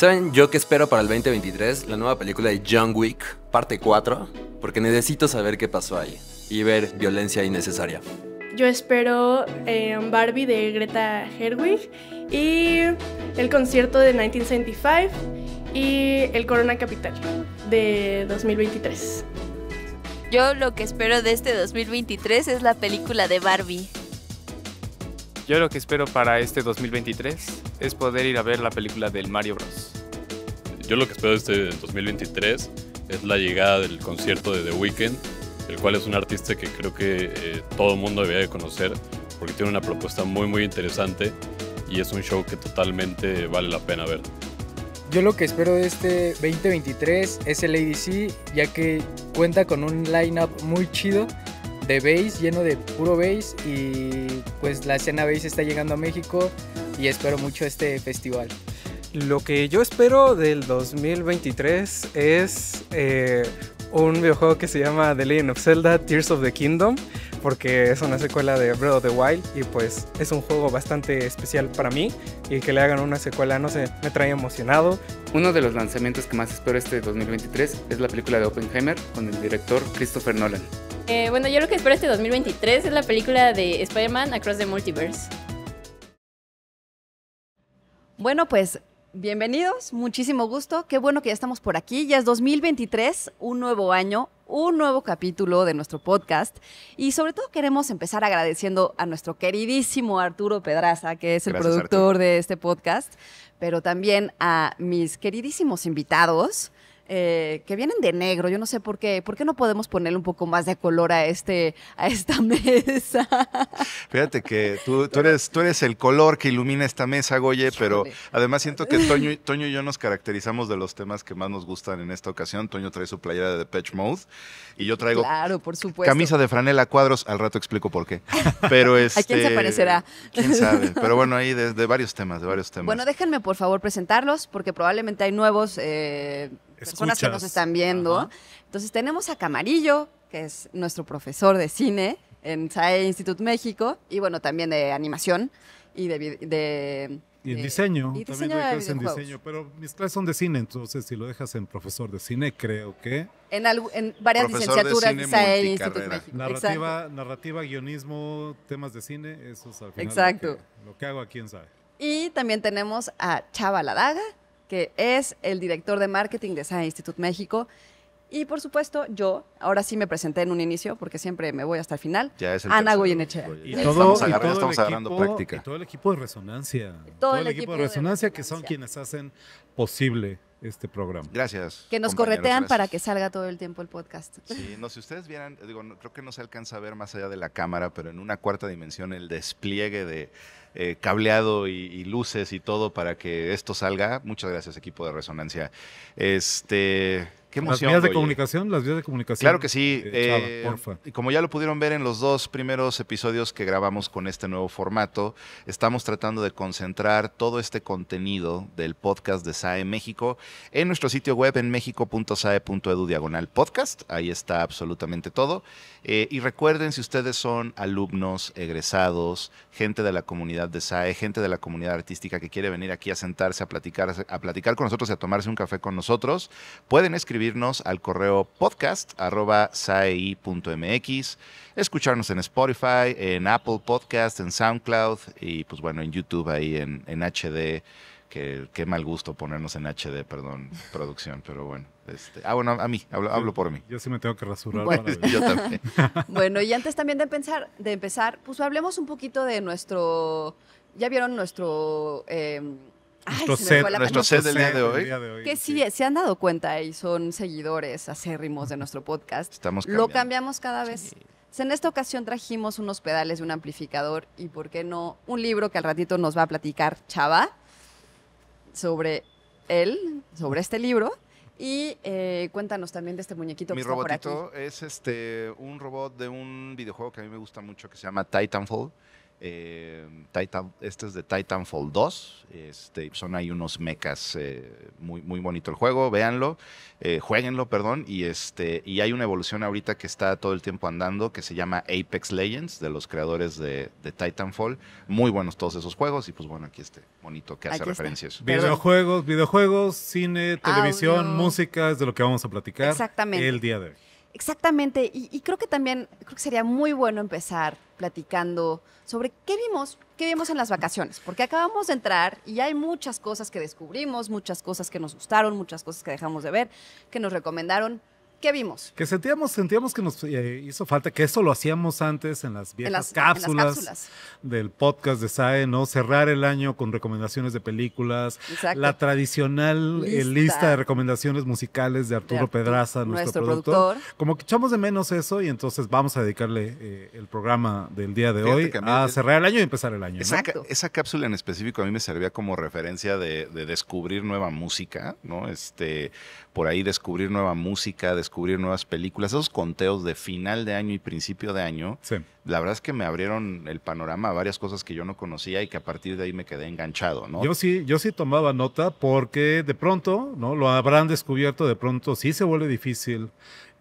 ¿Saben yo qué espero para el 2023? La nueva película de John Wick, parte 4, porque necesito saber qué pasó ahí y ver violencia innecesaria. Yo espero eh, Barbie de Greta Gerwig y el concierto de 1975 y el Corona Capital de 2023. Yo lo que espero de este 2023 es la película de Barbie. Yo lo que espero para este 2023 es poder ir a ver la película del Mario Bros. Yo lo que espero este 2023 es la llegada del concierto de The Weeknd, el cual es un artista que creo que eh, todo el mundo debería de conocer porque tiene una propuesta muy muy interesante y es un show que totalmente vale la pena ver. Yo lo que espero de este 2023 es el ADC, ya que cuenta con un lineup muy chido de bass, lleno de puro bass y pues la escena bass está llegando a México y espero mucho este festival. Lo que yo espero del 2023 es eh, un videojuego que se llama The Legend of Zelda Tears of the Kingdom, porque es una secuela de Breath of the Wild y pues es un juego bastante especial para mí y que le hagan una secuela, no sé, me trae emocionado. Uno de los lanzamientos que más espero este 2023 es la película de Oppenheimer con el director Christopher Nolan. Eh, bueno, yo lo que espero este 2023 es la película de Spider-Man Across the Multiverse. Bueno, pues Bienvenidos, muchísimo gusto. Qué bueno que ya estamos por aquí. Ya es 2023, un nuevo año, un nuevo capítulo de nuestro podcast. Y sobre todo queremos empezar agradeciendo a nuestro queridísimo Arturo Pedraza, que es el productor de este podcast, pero también a mis queridísimos invitados. Eh, que vienen de negro. Yo no sé por qué. ¿Por qué no podemos ponerle un poco más de color a, este, a esta mesa? Fíjate que tú, eres, tú eres el color que ilumina esta mesa, Goye, pero además siento que Toño, Toño y yo nos caracterizamos de los temas que más nos gustan en esta ocasión. Toño trae su playera de Depeche Mode y yo traigo camisa de franela cuadros. Al rato explico por qué. Pero este, ¿A quién se parecerá? ¿Quién sabe? Pero bueno, ahí de, varios temas, de varios temas. Bueno, déjenme por favor presentarlos porque probablemente hay nuevos. Eh, personas Escuchas. que nos están viendo. Entonces tenemos a Camarillo, que es nuestro profesor de cine en SAE Institute México, y bueno, también de animación y de... de y en eh, diseño, y también dejas en diseño, pero mis clases son de cine, entonces si lo dejas en profesor de cine, creo que... En, varias licenciaturas en SAE Institute México. Narrativa, guionismo, temas de cine, eso es al final lo que hago aquí en SAE. Y también tenemos a Chava Ladaga, que es el director de marketing de Science Instituto México. Y por supuesto, yo, ahora sí me presenté en un inicio, porque siempre me voy hasta el final. Ya es el Ana Goyenechea. Y, todo, práctica. todo el equipo de resonancia. Todo, el, equipo, de, resonancia, que son quienes hacen posible este programa. Gracias. Que nos corretean para que salga todo el tiempo el podcast. Sí, no, si ustedes vieran, digo, creo que no se alcanza a ver más allá de la cámara, pero en una cuarta dimensión el despliegue de eh, cableado y, y, luces y todo para que esto salga. Muchas gracias, equipo de resonancia. Este, las vías de comunicación, las vías de comunicación. Claro que sí. Eh, Como ya lo pudieron ver en los dos primeros episodios que grabamos con este nuevo formato, estamos tratando de concentrar todo este contenido del podcast de SAE México en nuestro sitio web en mexico.sae.edu diagonal podcast. Ahí está absolutamente todo. Eh, y recuerden, si ustedes son alumnos, egresados, gente de la comunidad de SAE, gente de la comunidad artística que quiere venir aquí a sentarse, a platicar, a platicar con nosotros y a tomarse un café con nosotros, pueden escribir escribirnos al correo podcast arroba escucharnos en Spotify, en Apple Podcast, en SoundCloud y pues bueno, en YouTube ahí en, en HD. Que, qué mal gusto ponernos en HD, perdón, producción, pero bueno. Este, ah, bueno, a mí, hablo, por mí. Yo sí me tengo que rasurar. Bueno, y antes también de, pensar, de empezar, pues hablemos un poquito de nuestro, ya vieron nuestro em, nuestro set, del, día de hoy. Que sí, se han dado cuenta y son seguidores acérrimos de nuestro podcast. Lo cambiamos cada vez. En esta ocasión trajimos unos pedales de un amplificador y, ¿por qué no? Un libro que al ratito nos va a platicar Chava sobre él, sobre este libro. Y eh, cuéntanos también de este muñequito que está robotito por aquí. es este, un robot de un videojuego que a mí me gusta mucho que se llama Titanfall eh, Titan, este es de Titanfall 2. Este, son ahí unos mechas. Eh, muy, muy bonito el juego. Véanlo. Eh, jueguenlo, perdón. Y, este, y hay una evolución ahorita que está todo el tiempo andando que se llama Apex Legends, de los creadores de, Titanfall. Muy buenos todos esos juegos. Y pues bueno, aquí este bonito que hace referencias. Videojuegos, videojuegos, cine, televisión, música, es de lo que vamos a platicar el día de hoy. Exactamente, y, y, creo que también creo que sería muy bueno empezar platicando sobre qué vimos, qué vimos en las vacaciones, porque acabamos de entrar y hay muchas cosas que descubrimos, muchas cosas que nos gustaron, muchas cosas que dejamos de ver, que nos recomendaron, ¿Qué vimos? Que sentíamos, sentíamos que nos eh, hizo falta, que eso lo hacíamos antes en las viejas cápsulas, del podcast de SAE, ¿no? Cerrar el año con recomendaciones de películas, la tradicional lista. de recomendaciones musicales de Arturo, Pedraza, nuestro, productor. Como que echamos de menos eso y entonces vamos a dedicarle eh, el programa del día de hoy a, cerrar el año y empezar el año. Esa, cápsula en específico a mí me servía como referencia de, de descubrir nueva música, ¿no? Este, por ahí descubrir nueva música, descubrir nuevas películas. Esos conteos de final de año y principio de año, la verdad es que me abrieron el panorama a varias cosas que yo no conocía y que a partir de ahí me quedé enganchado, ¿no? Yo sí, yo sí tomaba nota porque de pronto, ¿no? Lo habrán descubierto, de pronto sí se vuelve difícil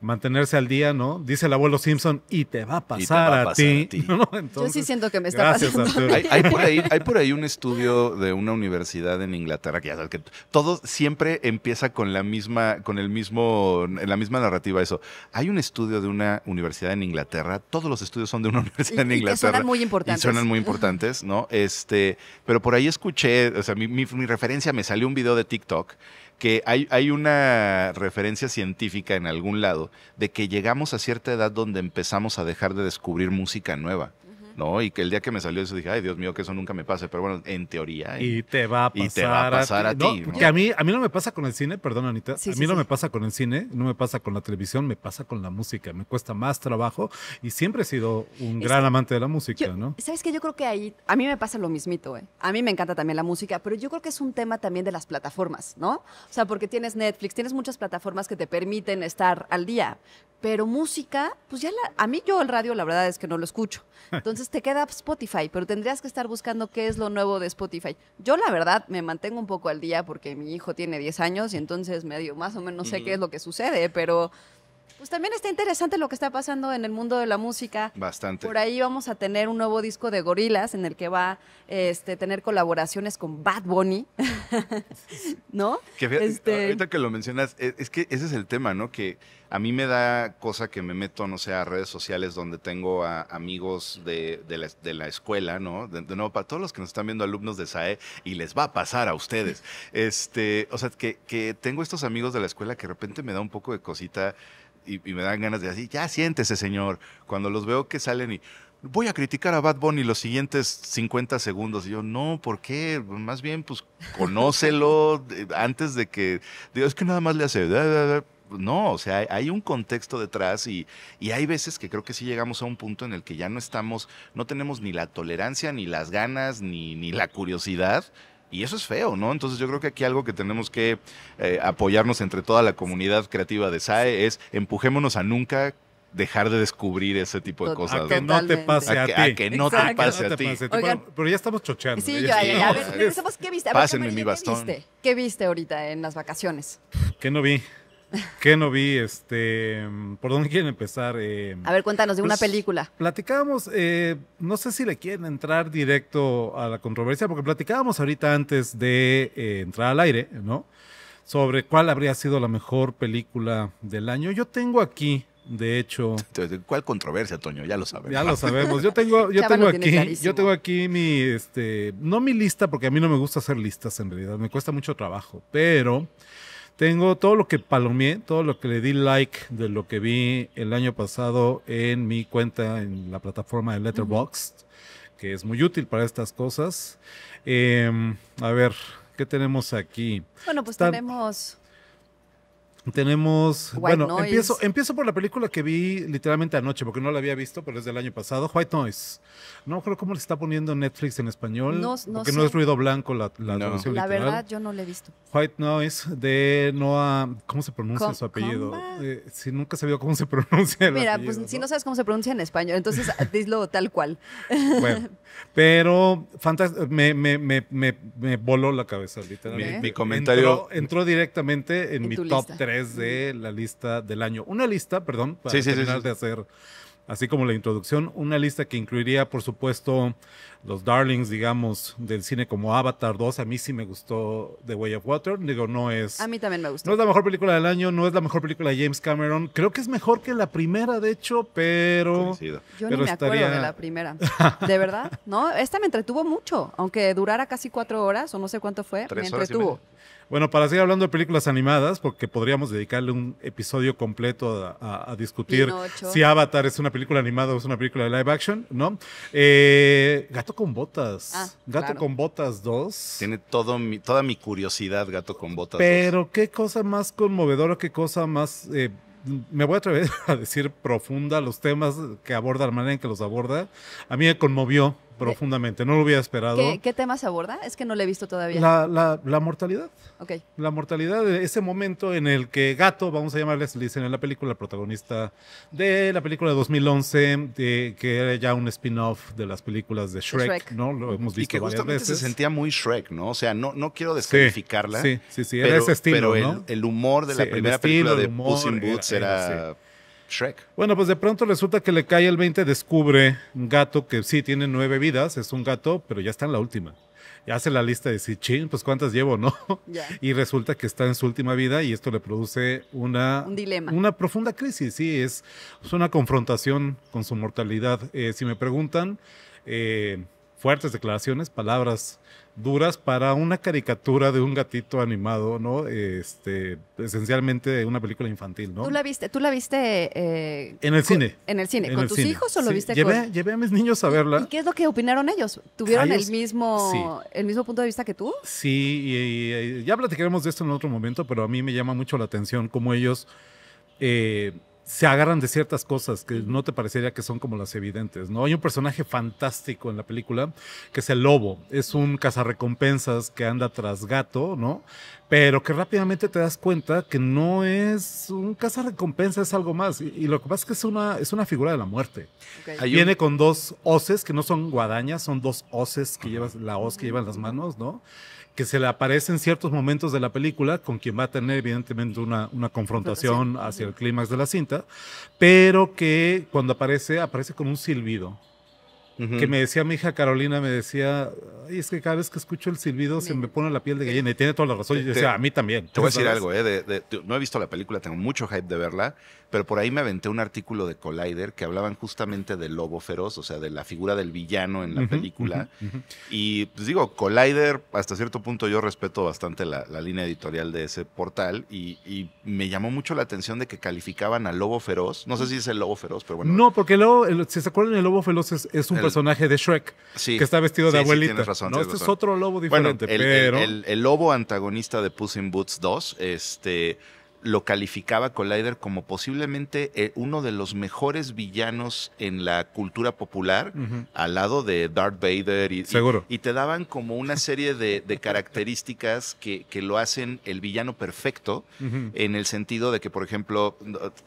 mantenerse al día, ¿no? Dice el abuelo Simpson, y te va a pasar, a, pasar a, ti. Yo sí siento que me está pasando. Hay, hay, por ahí, hay por ahí un estudio de una universidad en Inglaterra que ya sabes que todo siempre empieza con la misma, con el mismo, la misma narrativa eso. Hay un estudio de una universidad en Inglaterra, todos los estudios son de una universidad en Inglaterra. Y suenan muy importantes. Y suenan muy importantes, ¿no? Este, pero por ahí escuché, o sea, mi referencia me salió un video de TikTok que hay, hay, una referencia científica en algún lado de que llegamos a cierta edad donde empezamos a dejar de descubrir música nueva. ¿no? Y que el día que me salió eso dije, ay, Dios mío, que eso nunca me pase, pero bueno, en teoría. Y, te va a pasar, a, ti. a mí, a mí no me pasa con el cine, perdón, Anita, a mí no me pasa con el cine, no me pasa con la televisión, me pasa con la música, me cuesta más trabajo y siempre he sido un gran amante de la música, ¿no? ¿Sabes que Yo creo que ahí, a mí me pasa lo mismito, ¿eh? A mí me encanta también la música, pero yo creo que es un tema también de las plataformas, ¿no? O sea, porque tienes Netflix, tienes muchas plataformas que te permiten estar al día, pero música, pues ya la, a mí yo el radio la verdad es que no lo escucho. Entonces te queda Spotify, pero tendrías que estar buscando qué es lo nuevo de Spotify. Yo la verdad me mantengo un poco al día porque mi hijo tiene 10 años y entonces medio más o menos sé qué es lo que sucede, pero pues también está interesante lo que está pasando en el mundo de la música. Bastante. Por ahí vamos a tener un nuevo disco de Gorilas en el que va a este, tener colaboraciones con Bad Bunny. ¿No? Este, ahorita que lo mencionas, e, es que ese es el tema, ¿no? Que a mí me da cosa que me meto, no sé, a redes sociales donde tengo a amigos de, la, escuela, ¿no? De, nuevo, para todos los que nos están viendo alumnos de SAE, y les va a pasar a ustedes. Este, o sea, que, que tengo estos amigos de la escuela que de repente me da un poco de cosita y, me dan ganas de decir, ya siéntese, señor. Cuando los veo que salen y voy a criticar a Bad Bunny los siguientes 50 segundos. Y yo, no, ¿por qué? Más bien, pues, conócelo eh, antes de que... Digo, es que nada más le hace... No, o sea, hay un contexto detrás y, y, hay veces que creo que sí llegamos a un punto en el que ya no estamos, no tenemos ni la tolerancia, ni las ganas, ni, ni la curiosidad y eso es feo, ¿no? Entonces yo creo que aquí algo que tenemos que eh, apoyarnos entre toda la comunidad creativa de SAE es empujémonos a nunca dejar de descubrir ese tipo de cosas. que no te pase a, ti. A que no te pase a ti. Pero ya estamos chocheando. Sí, ya, ya, a ¿qué viste? ¿Qué viste ahorita en las vacaciones? ¿Qué no vi? ¿Qué no vi? Este, ¿Por dónde quieren empezar? Eh, a ver, cuéntanos de una pues, película. Platicábamos, eh, no sé si le quieren entrar directo a la controversia, porque platicábamos ahorita antes de eh, entrar al aire, ¿no? Sobre cuál habría sido la mejor película del año. Yo tengo aquí, de hecho. ¿Cuál controversia, Toño? Ya lo sabemos. Ya lo sabemos. Yo tengo, yo tengo aquí, yo tengo aquí mi, este, no mi lista, porque a mí no me gusta hacer listas en realidad, me cuesta mucho trabajo, pero tengo todo lo que palomeé, todo lo que le di like de lo que vi el año pasado en mi cuenta en la plataforma de Letterboxd, que es muy útil para estas cosas. Em, a ver, ¿qué tenemos aquí? Bueno, pues tenemos tenemos, bueno, empiezo empiezo por la película que vi literalmente anoche, porque no la había visto, pero es del año pasado, White Noise. No creo cómo le está poniendo Netflix en español, no porque no es ruido blanco la, la La verdad, yo no la he visto. White Noise de Noah, ¿cómo se pronuncia su apellido? Eh, si nunca se vio cómo se pronuncia el Mira, pues si no sabes cómo se pronuncia en español, entonces ah, díselo tal cual. bueno, pero me, me, voló la cabeza literalmente. Mi, comentario entró, directamente en, mi top 3 de la lista del año. Una lista, perdón, para sí, de hacer así como la introducción, una lista que incluiría, por supuesto, los darlings, digamos, del cine como Avatar 2. A mí sí me gustó The Way of Water. Digo, no es. A mí también me gustó. No es la mejor película del año, no es la mejor película de James Cameron. Creo que es mejor que la primera, de hecho, pero. Yo ni me acuerdo de la primera. De verdad, ¿no? Esta me entretuvo mucho, aunque durara casi cuatro horas o no sé cuánto fue, me entretuvo. Bueno, para seguir hablando de películas animadas, porque podríamos dedicarle un episodio completo a, discutir si Avatar es una película animada o es una película de live action, ¿no? Eh, Gato con Botas. Ah, Gato con Botas 2. Tiene toda mi curiosidad, Gato con Botas Pero qué cosa más conmovedora, qué cosa más... Eh, me voy a atrever a decir profunda los temas que aborda, la manera en que los aborda. A mí me conmovió profundamente. No lo hubiera esperado. ¿Qué, ¿Qué, tema se aborda? Es que no lo he visto todavía. La, mortalidad. Ok. La mortalidad, de ese momento en el que Gato, vamos a llamarles, dicen en la película, protagonista de la película de 2011, que era ya un spin-off de las películas de Shrek, ¿no? Lo hemos visto y veces. se sentía muy Shrek, ¿no? O sea, no, no quiero descalificarla. Sí, sí, sí, era ese estilo, Pero el, humor de la primera película de Puss Boots era... Shrek. Bueno, pues de pronto resulta que le cae el 20, descubre un gato que sí tiene nueve vidas, es un gato, pero ya está en la última. Y hace la lista de si ching, pues cuántas llevo, ¿no? Y resulta que está en su última vida y esto le produce una... Un dilema. Una profunda crisis, sí, es, es una confrontación con su mortalidad. Eh, si me preguntan, eh, fuertes declaraciones, palabras duras para una caricatura de un gatito animado, ¿no? Este, esencialmente una película infantil, ¿no? ¿Tú la viste? ¿Tú la viste eh, en el cine? En el cine. ¿Con, tus hijos o lo viste con... Llevé a mis niños a verla. ¿Y qué es lo que opinaron ellos? ¿Tuvieron el mismo el mismo punto de vista que tú? Sí, y, ya platicaremos de esto en otro momento, pero a mí me llama mucho la atención cómo ellos eh, se agarran de ciertas cosas que no te parecería que son como las evidentes, ¿no? Hay un personaje fantástico en la película que es el lobo, es un cazarrecompensas que anda tras gato, ¿no? Pero que rápidamente te das cuenta que no es un cazarrecompensas, es algo más. Y, lo que pasa es que es una, es una figura de la muerte. Viene con dos hoces que no son guadañas, son dos hoces que llevas, la hoz que llevan las manos, ¿no? que se le aparece en ciertos momentos de la película, con quien va a tener evidentemente una, una confrontación hacia el clímax de la cinta, pero que cuando aparece, aparece con un silbido. Que me decía mi hija Carolina, me decía, Ay, es que cada vez que escucho el silbido se me pone la piel de gallina y tiene toda la razón. Y yo decía, a mí también. Te voy a decir algo, eh, no he visto la película, tengo mucho hype de verla pero por ahí me aventé un artículo de Collider que hablaban justamente del lobo feroz, o sea, de la figura del villano en la película. Y pues digo, Collider, hasta cierto punto yo respeto bastante la, línea editorial de ese portal y, me llamó mucho la atención de que calificaban al lobo feroz. No sé si es el lobo feroz, pero bueno. No, porque el lobo, si se acuerdan, el lobo feroz es, un personaje de Shrek sí, que está vestido de abuelita. no, este es otro lobo diferente, el, el lobo antagonista de Puss in Boots 2, este lo calificaba Collider como posiblemente eh, uno de los mejores villanos en la cultura popular, al lado de Darth Vader. Y, Seguro. Y, te daban como una serie de, características que, lo hacen el villano perfecto, en el sentido de que, por ejemplo,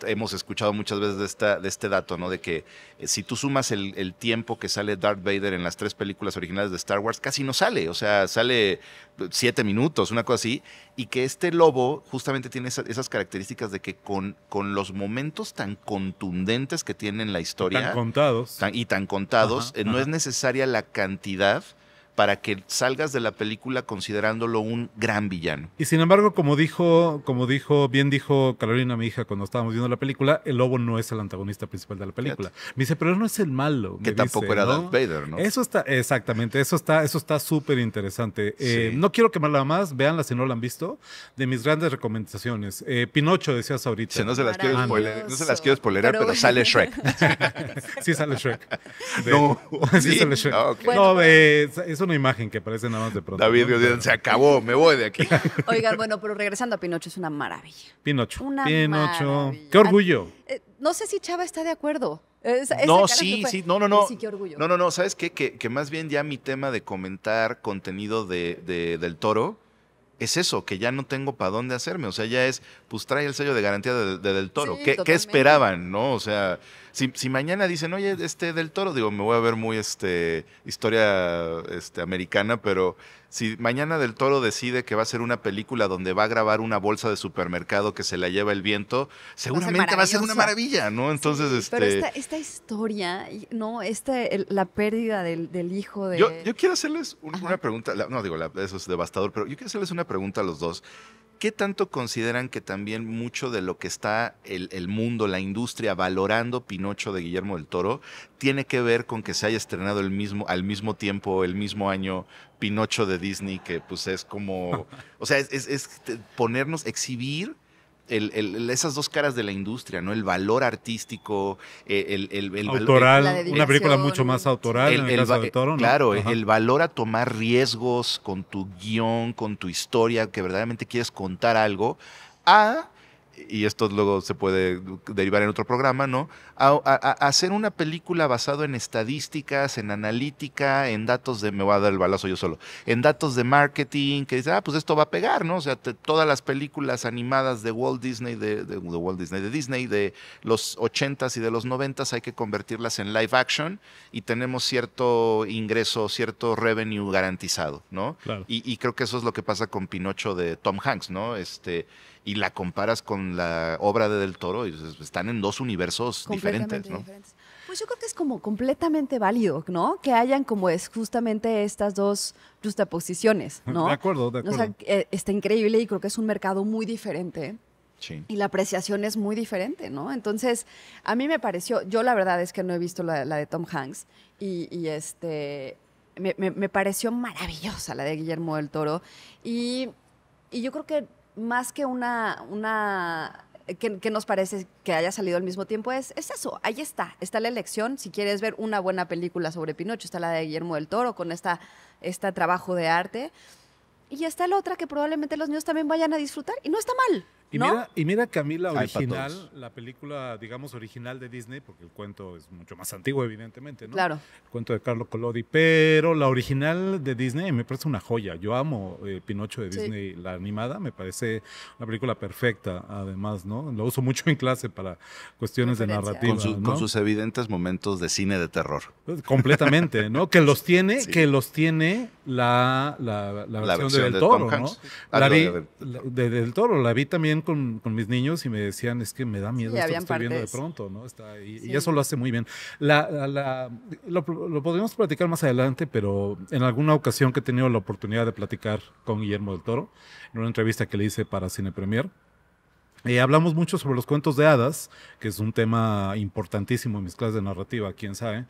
hemos escuchado muchas veces de, esta, de este dato, ¿no? De que eh, si tú sumas el, tiempo que sale Darth Vader en las tres películas originales de Star Wars, casi no sale, o sea, sale eh, siete minutos, una cosa así, y que este lobo justamente tiene esas características de que con, con los momentos tan contundentes que tiene en la historia, tan contados, y tan contados, eh, no es necesaria la cantidad para que salgas de la película considerándolo un gran villano. Y sin embargo, como dijo, como dijo, bien dijo Carolina, mi hija, cuando estábamos viendo la película, el lobo no es el antagonista principal de la película. Me dice, pero no es el malo. Que tampoco era ¿no? Vader, ¿no? Eso está, exactamente, eso está, eso está súper interesante. Eh, no quiero quemarla más, véanla si no la han visto. De mis grandes recomendaciones. Eh, Pinocho, decías ahorita. no, se las quiero spoiler, no se las quiero pero, sale Shrek. sí sale Shrek. no, sí, sale Shrek. Ah, no, pues, eh, una imagen que parece nada más de pronto. David ¿no? se acabó, me voy de aquí. Oigan, bueno, pero regresando a Pinocho, es una maravilla. Pinocho. Pinocho. Qué orgullo. Eh, no sé si Chava está de acuerdo. no, sí, sí, no, no, no. Sí, qué orgullo. No, no, no, ¿sabes qué? Que, más bien ya mi tema de comentar contenido del toro es eso, que ya no tengo para dónde hacerme. O sea, ya es, pues trae el sello de garantía de, Del Toro. ¿Qué, esperaban? ¿No? O sea, si, si, mañana dicen, oye, este Del Toro, digo, me voy a ver muy este historia este, americana, pero si mañana Del Toro decide que va a ser una película donde va a grabar una bolsa de supermercado que se la lleva el viento, seguramente va a ser, una maravilla, ¿no? Entonces, este... Pero esta, historia, ¿no? Esta, la pérdida del, hijo de... Yo, quiero hacerles una pregunta, no digo, eso es devastador, pero yo quiero hacerles una pregunta a los dos. ¿qué tanto consideran que también mucho de lo que está el, mundo, la industria valorando Pinocho de Guillermo del Toro tiene que ver con que se haya estrenado el mismo, al mismo tiempo, el mismo año Pinocho de Disney, que pues es como, o sea, es ponernos, exhibir esas dos caras de la industria, ¿no? El valor artístico, eh, el, el autoral, una película mucho más autoral. En el Toro, Claro, el valor a tomar riesgos con tu guión, con tu historia, que verdaderamente quieres contar algo, a y esto luego se puede derivar en otro programa, ¿no? A, hacer una película basada en estadísticas, en analítica, en datos de, me voy a dar el balazo yo solo, en datos de marketing, que dice, ah, pues esto va a pegar, ¿no? O sea, todas las películas animadas de Walt Disney, de, Walt Disney, de Disney, de los 80s y de los 90s, hay que convertirlas en live action y tenemos cierto ingreso, cierto revenue garantizado, ¿no? Y, y creo que eso es lo que pasa con Pinocho de Tom Hanks, ¿no? Este, y la comparas con la obra de Del Toro, y están en dos universos diferentes, Pues yo creo que es como completamente válido, ¿no? Que hayan como es justamente estas dos justaposiciones, ¿no? De acuerdo, de acuerdo. Eh, está increíble y creo que es un mercado muy diferente. Sí. Y la apreciación es muy diferente, ¿no? Entonces, a mí me pareció, yo la verdad es que no he visto la, de Tom Hanks y, este, me, me, pareció maravillosa la de Guillermo del Toro y, y yo creo que más que una, que, nos parece que haya salido al mismo tiempo es, es eso, ahí está, está la elección, si quieres ver una buena película sobre Pinocho, está la de Guillermo del Toro con esta, este trabajo de arte, y está la otra que probablemente los niños también vayan a disfrutar, y no está mal, y, mira, y mira que a mí la original, la película, digamos, original de Disney, porque el cuento es mucho más antiguo, evidentemente, ¿no? Claro. El cuento de Carlo Collodi, pero la original de Disney me parece una joya. Yo amo eh, Pinocho de Disney, la animada, me parece una película perfecta, además, ¿no? Lo uso mucho en clase para cuestiones de narrativa. Con, sus evidentes momentos de cine de terror. Pues, completamente, ¿no? Que los tiene, que los tiene la, versión, de Del Toro, ¿no? la ah, vi, de, Toro, la vi también con, mis niños y me decían, es que me da miedo esto que estoy viendo de pronto, ¿no? Está, y, eso lo hace muy bien. La, lo, podemos podríamos platicar más adelante, pero en alguna ocasión que he tenido la oportunidad de platicar con Guillermo del Toro, en una entrevista que le hice para Cine Premier, eh, hablamos mucho sobre los cuentos de hadas, que es un tema importantísimo en mis clases de narrativa, quién sabe.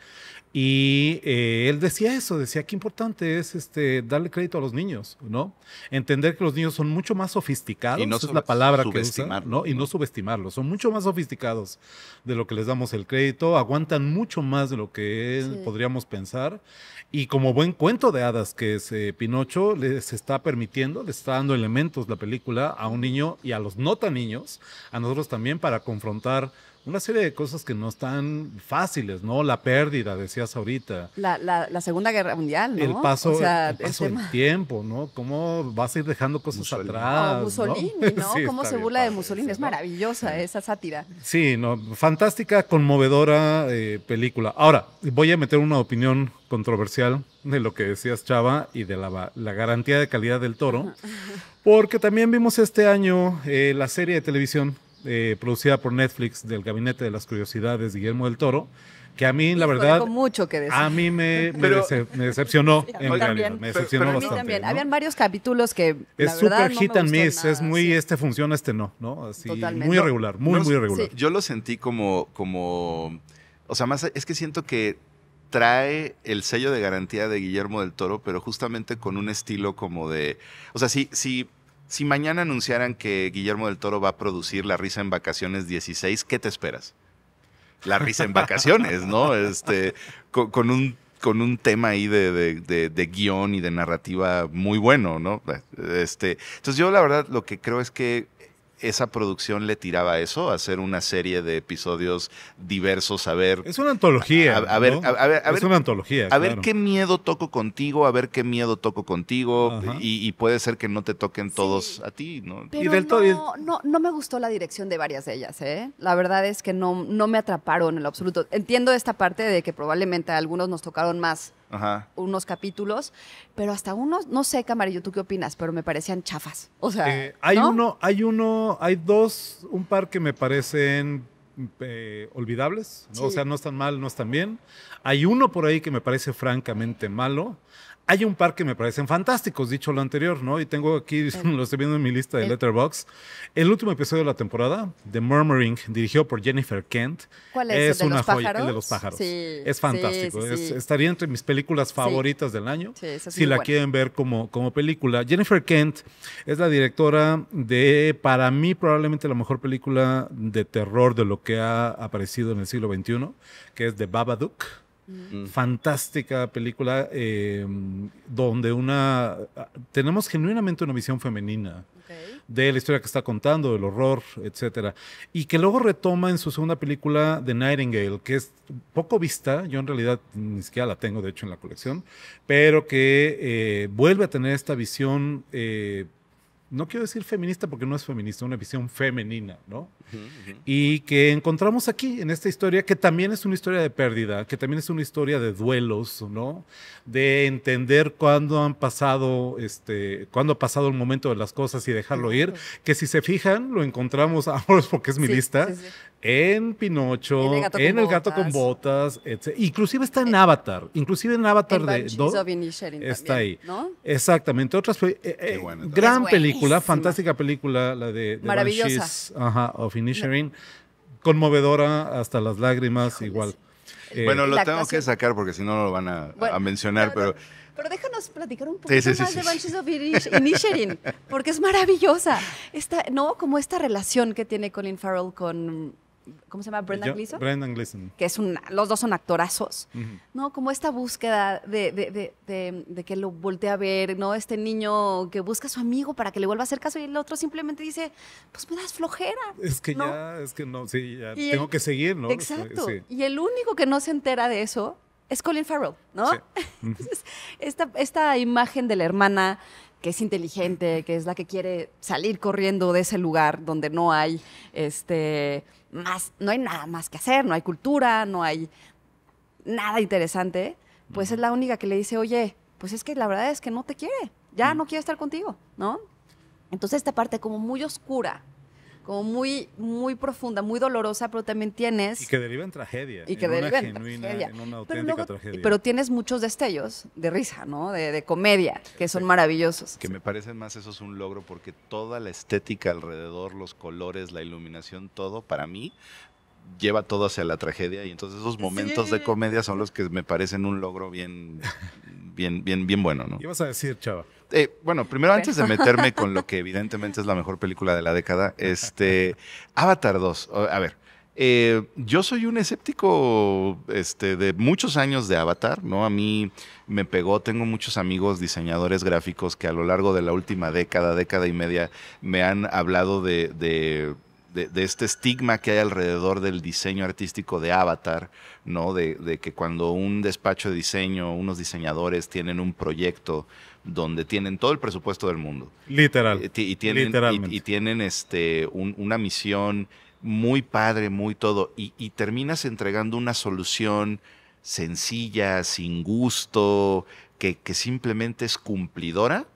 Y eh, él decía eso, decía que importante es este, darle crédito a los niños, ¿no? Entender que los niños son mucho más sofisticados, y no es la palabra que usa, ¿no? Y no, subestimarlos, son mucho más sofisticados de lo que les damos el crédito, aguantan mucho más de lo que podríamos pensar. Y como buen cuento de hadas que es eh, Pinocho, les está permitiendo, les está dando elementos la película a un niño y a los no tan niños, a nosotros también para confrontar una serie de cosas que no están fáciles, ¿no? La pérdida, decías ahorita. La, Segunda Guerra Mundial, ¿no? El paso, del tiempo, ¿no? ¿Cómo vas a ir dejando cosas atrás? Oh, Mussolini, ¿no? ¿Cómo se burla de Mussolini? es maravillosa esa sátira. Sí, no, fantástica, conmovedora eh, película. Ahora, voy a meter una opinión controversial de lo que decías, Chava, y de la, garantía de calidad del toro, porque también vimos este año eh, la serie de televisión eh, producida por Netflix del Gabinete de las Curiosidades Guillermo del Toro, que a mí, la verdad, mucho que a mí me, decepcionó en realidad, me decepcionó bastante. También. Habían varios capítulos que Es súper hit and miss, es muy este funciona, este no, ¿no? Así, Totalmente. muy irregular, muy, muy irregular. Yo lo sentí como, como, o sea, más, es que siento que trae el sello de garantía de Guillermo del Toro, pero justamente con un estilo como de, o sea, sí, sí si mañana anunciaran que Guillermo del Toro va a producir La Risa en Vacaciones 16, ¿qué te esperas? La risa en vacaciones, ¿no? Este, con, un con un tema ahí de, guión y de narrativa muy bueno, ¿no? Este, entonces yo la verdad lo que creo es que esa producción le tiraba a eso, a hacer una serie de episodios diversos, a ver... Es una antología. A, ver, a, Es una antología. A ver qué miedo toco contigo, a ver qué miedo toco contigo, y, puede ser que no te toquen todos a ti, ¿no? no, no, me gustó la dirección de varias de ellas, ¿eh? La verdad es que no, no me atraparon en lo absoluto. Entiendo esta parte de que probablemente a algunos nos tocaron más unos capítulos, pero hasta unos, no sé, Camarillo, ¿tú qué opinas? Pero me parecían chafas. O sea, eh, hay uno, hay uno, hay dos, un par que me parecen eh, olvidables, o sea, no están mal, no están bien. Hay uno por ahí que me parece francamente malo hay un par que me parecen fantásticos, dicho lo anterior, ¿no? Y tengo aquí, em, lo estoy viendo en mi lista de Letterbox. el último episodio de la temporada, The Murmuring, dirigido por Jennifer Kent. ¿Cuál es? de una joya, el de los pájaros. es fantástico. estaría entre mis películas favoritas del año, si la quieren ver como, como película. Jennifer Kent es la directora de, para mí, probablemente la mejor película de terror de lo que ha aparecido en el siglo XXI, que es The Babadook Fantástica película eh, donde una... Tenemos genuinamente una visión femenina de la historia que está contando, del horror, etcétera. Y que luego retoma en su segunda película, The Nightingale, que es poco vista, yo en realidad ni siquiera la tengo, de hecho, en la colección, pero que eh, vuelve a tener esta visión... Eh, no quiero decir feminista porque no es feminista, una visión femenina, ¿no? Y que encontramos aquí, en esta historia, que también es una historia de pérdida, que también es una historia de duelos, ¿no? De entender cuándo han pasado, este, cuándo ha pasado el momento de las cosas y dejarlo ir, que si se fijan, lo encontramos, ahora porque es mi lista, en Pinocho, en El Gato con, botas. etc. Inclusive está en eh, Avatar, inclusive en Avatar de... of está ahí. Exactamente. Otras, fue eh, eh, gran película, fantástica película, la de, de of Inisherin. Conmovedora hasta las lágrimas, igual. bueno, lo tengo que sacar porque si no, lo van a, mencionar, pero... déjanos platicar un poco más de Banshees of Inisherin, porque es maravillosa. Esta, ¿no? Como esta relación que tiene Colin Farrell con ¿cómo se llama? Brendan Gleeson. Brendan Gleeson. Que es un, los dos son actorazos, ¿no? Como esta búsqueda de, que lo voltee a ver, ¿no? Este niño que busca a su amigo para que le vuelva a hacer caso y el otro simplemente dice, pues me das flojera. Es que ya, es que no, sí, ya tengo que seguir, ¿no? Exacto. Y el único que no se entera de eso es Colin Farrell, ¿no? esta, esta imagen de la hermana que es inteligente, que es la que quiere salir corriendo de ese lugar donde no hay este más, no hay nada más que hacer, no hay cultura, no hay nada interesante, pues es la única que le dice, oye, pues es que la verdad es que no te quiere, ya no quiere estar contigo, ¿no? Entonces esta parte como muy oscura como muy, muy profunda, muy dolorosa, pero también tienes... Y que deriva en tragedia. Y que en genuina, una auténtica tragedia. Pero tienes muchos destellos de risa, ¿no? De, comedia, que son maravillosos. Que me parecen más eso es un logro porque toda la estética alrededor, los colores, la iluminación, todo, para mí lleva todo hacia la tragedia y entonces esos momentos de comedia son los que me parecen un logro bien bien bien bien bueno, ¿no? ¿Qué vas a decir, chava? Eh, bueno, primero antes de meterme con lo que evidentemente es la mejor película de la década, este, Avatar 2, a ver, eh, yo soy un escéptico este, de muchos años de Avatar, ¿no? A mí me pegó, tengo muchos amigos diseñadores gráficos que a lo largo de la última década, década y media, me han hablado de, este estigma que hay alrededor del diseño artístico de Avatar, ¿no? De, de, que cuando un despacho de diseño, unos diseñadores tienen un proyecto donde tienen todo el presupuesto del mundo. Literal. Eh, y, y tienen, este, una misión muy padre, muy todo, y, terminas entregando una solución sencilla, sin gusto, que, simplemente es cumplidora.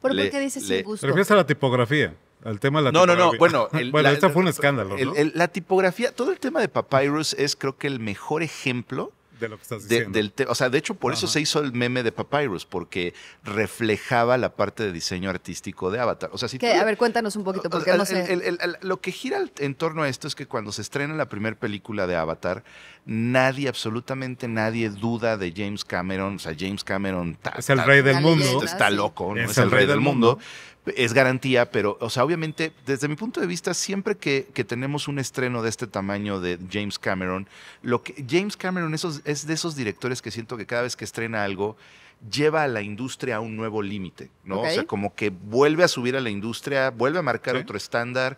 ¿Por, qué dices sin gusto? refieres a la tipografía? Al tema de la no, No, no, Bueno, el, bueno este fue un escándalo. la tipografía, todo el tema de Papyrus es creo que el mejor ejemplo de lo que estás diciendo. o sea, de hecho, por eso se hizo el meme de Papyrus, porque reflejaba la parte de diseño artístico de Avatar. O a ver, cuéntanos un poquito, porque no sé. lo que gira en torno a esto es que cuando se estrena la primera película de Avatar, nadie, absolutamente nadie duda de James Cameron. O sea, James Cameron es el rey del mundo. Está loco, Es, el, rey, del, mundo es garantía, pero, o sea, obviamente, desde mi punto de vista, siempre que, que tenemos un estreno de este tamaño de James Cameron, lo que James Cameron es de esos directores que siento que cada vez que estrena algo, lleva a la industria a un nuevo límite, ¿no? O sea, como que vuelve a subir a la industria, vuelve a marcar otro estándar,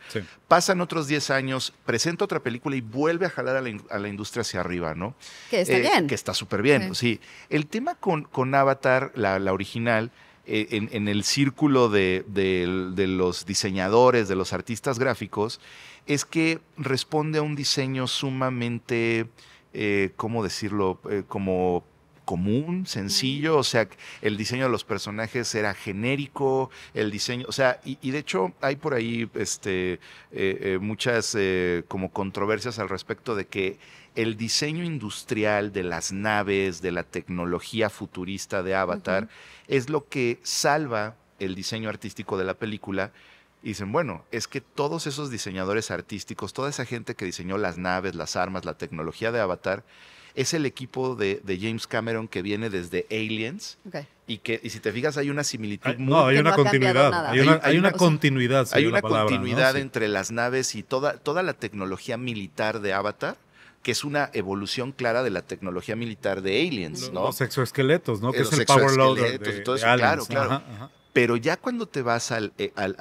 pasan otros 10 años, presenta otra película y vuelve a jalar a la, industria hacia arriba, ¿no? Que está eh, bien. Que está súper bien, sí. El tema con, con Avatar, la, la original, eh, en, el círculo de, los diseñadores, de los artistas gráficos, es que responde a un diseño sumamente, eh, ¿cómo decirlo? Eh, como común, sencillo, o sea, el diseño de los personajes era genérico, el diseño, o sea, y, de hecho hay por ahí este, muchas como controversias al respecto de que el diseño industrial de las naves, de la tecnología futurista de Avatar, es lo que salva el diseño artístico de la película. Y dicen, bueno, es que todos esos diseñadores artísticos, toda esa gente que diseñó las naves, las armas, la tecnología de Avatar, es el equipo de, James Cameron que viene desde Aliens. Y que, y si te fijas, hay una similitud No, hay una continuidad. Hay una, hay una continuidad. Hay una, continuidad, entre las naves y toda, toda la tecnología militar de Avatar que es una evolución clara de la tecnología militar de Aliens, ¿no? Los exoesqueletos, ¿no? Que es el power y todo eso, claro, claro. Pero ya cuando te vas al, eh, al,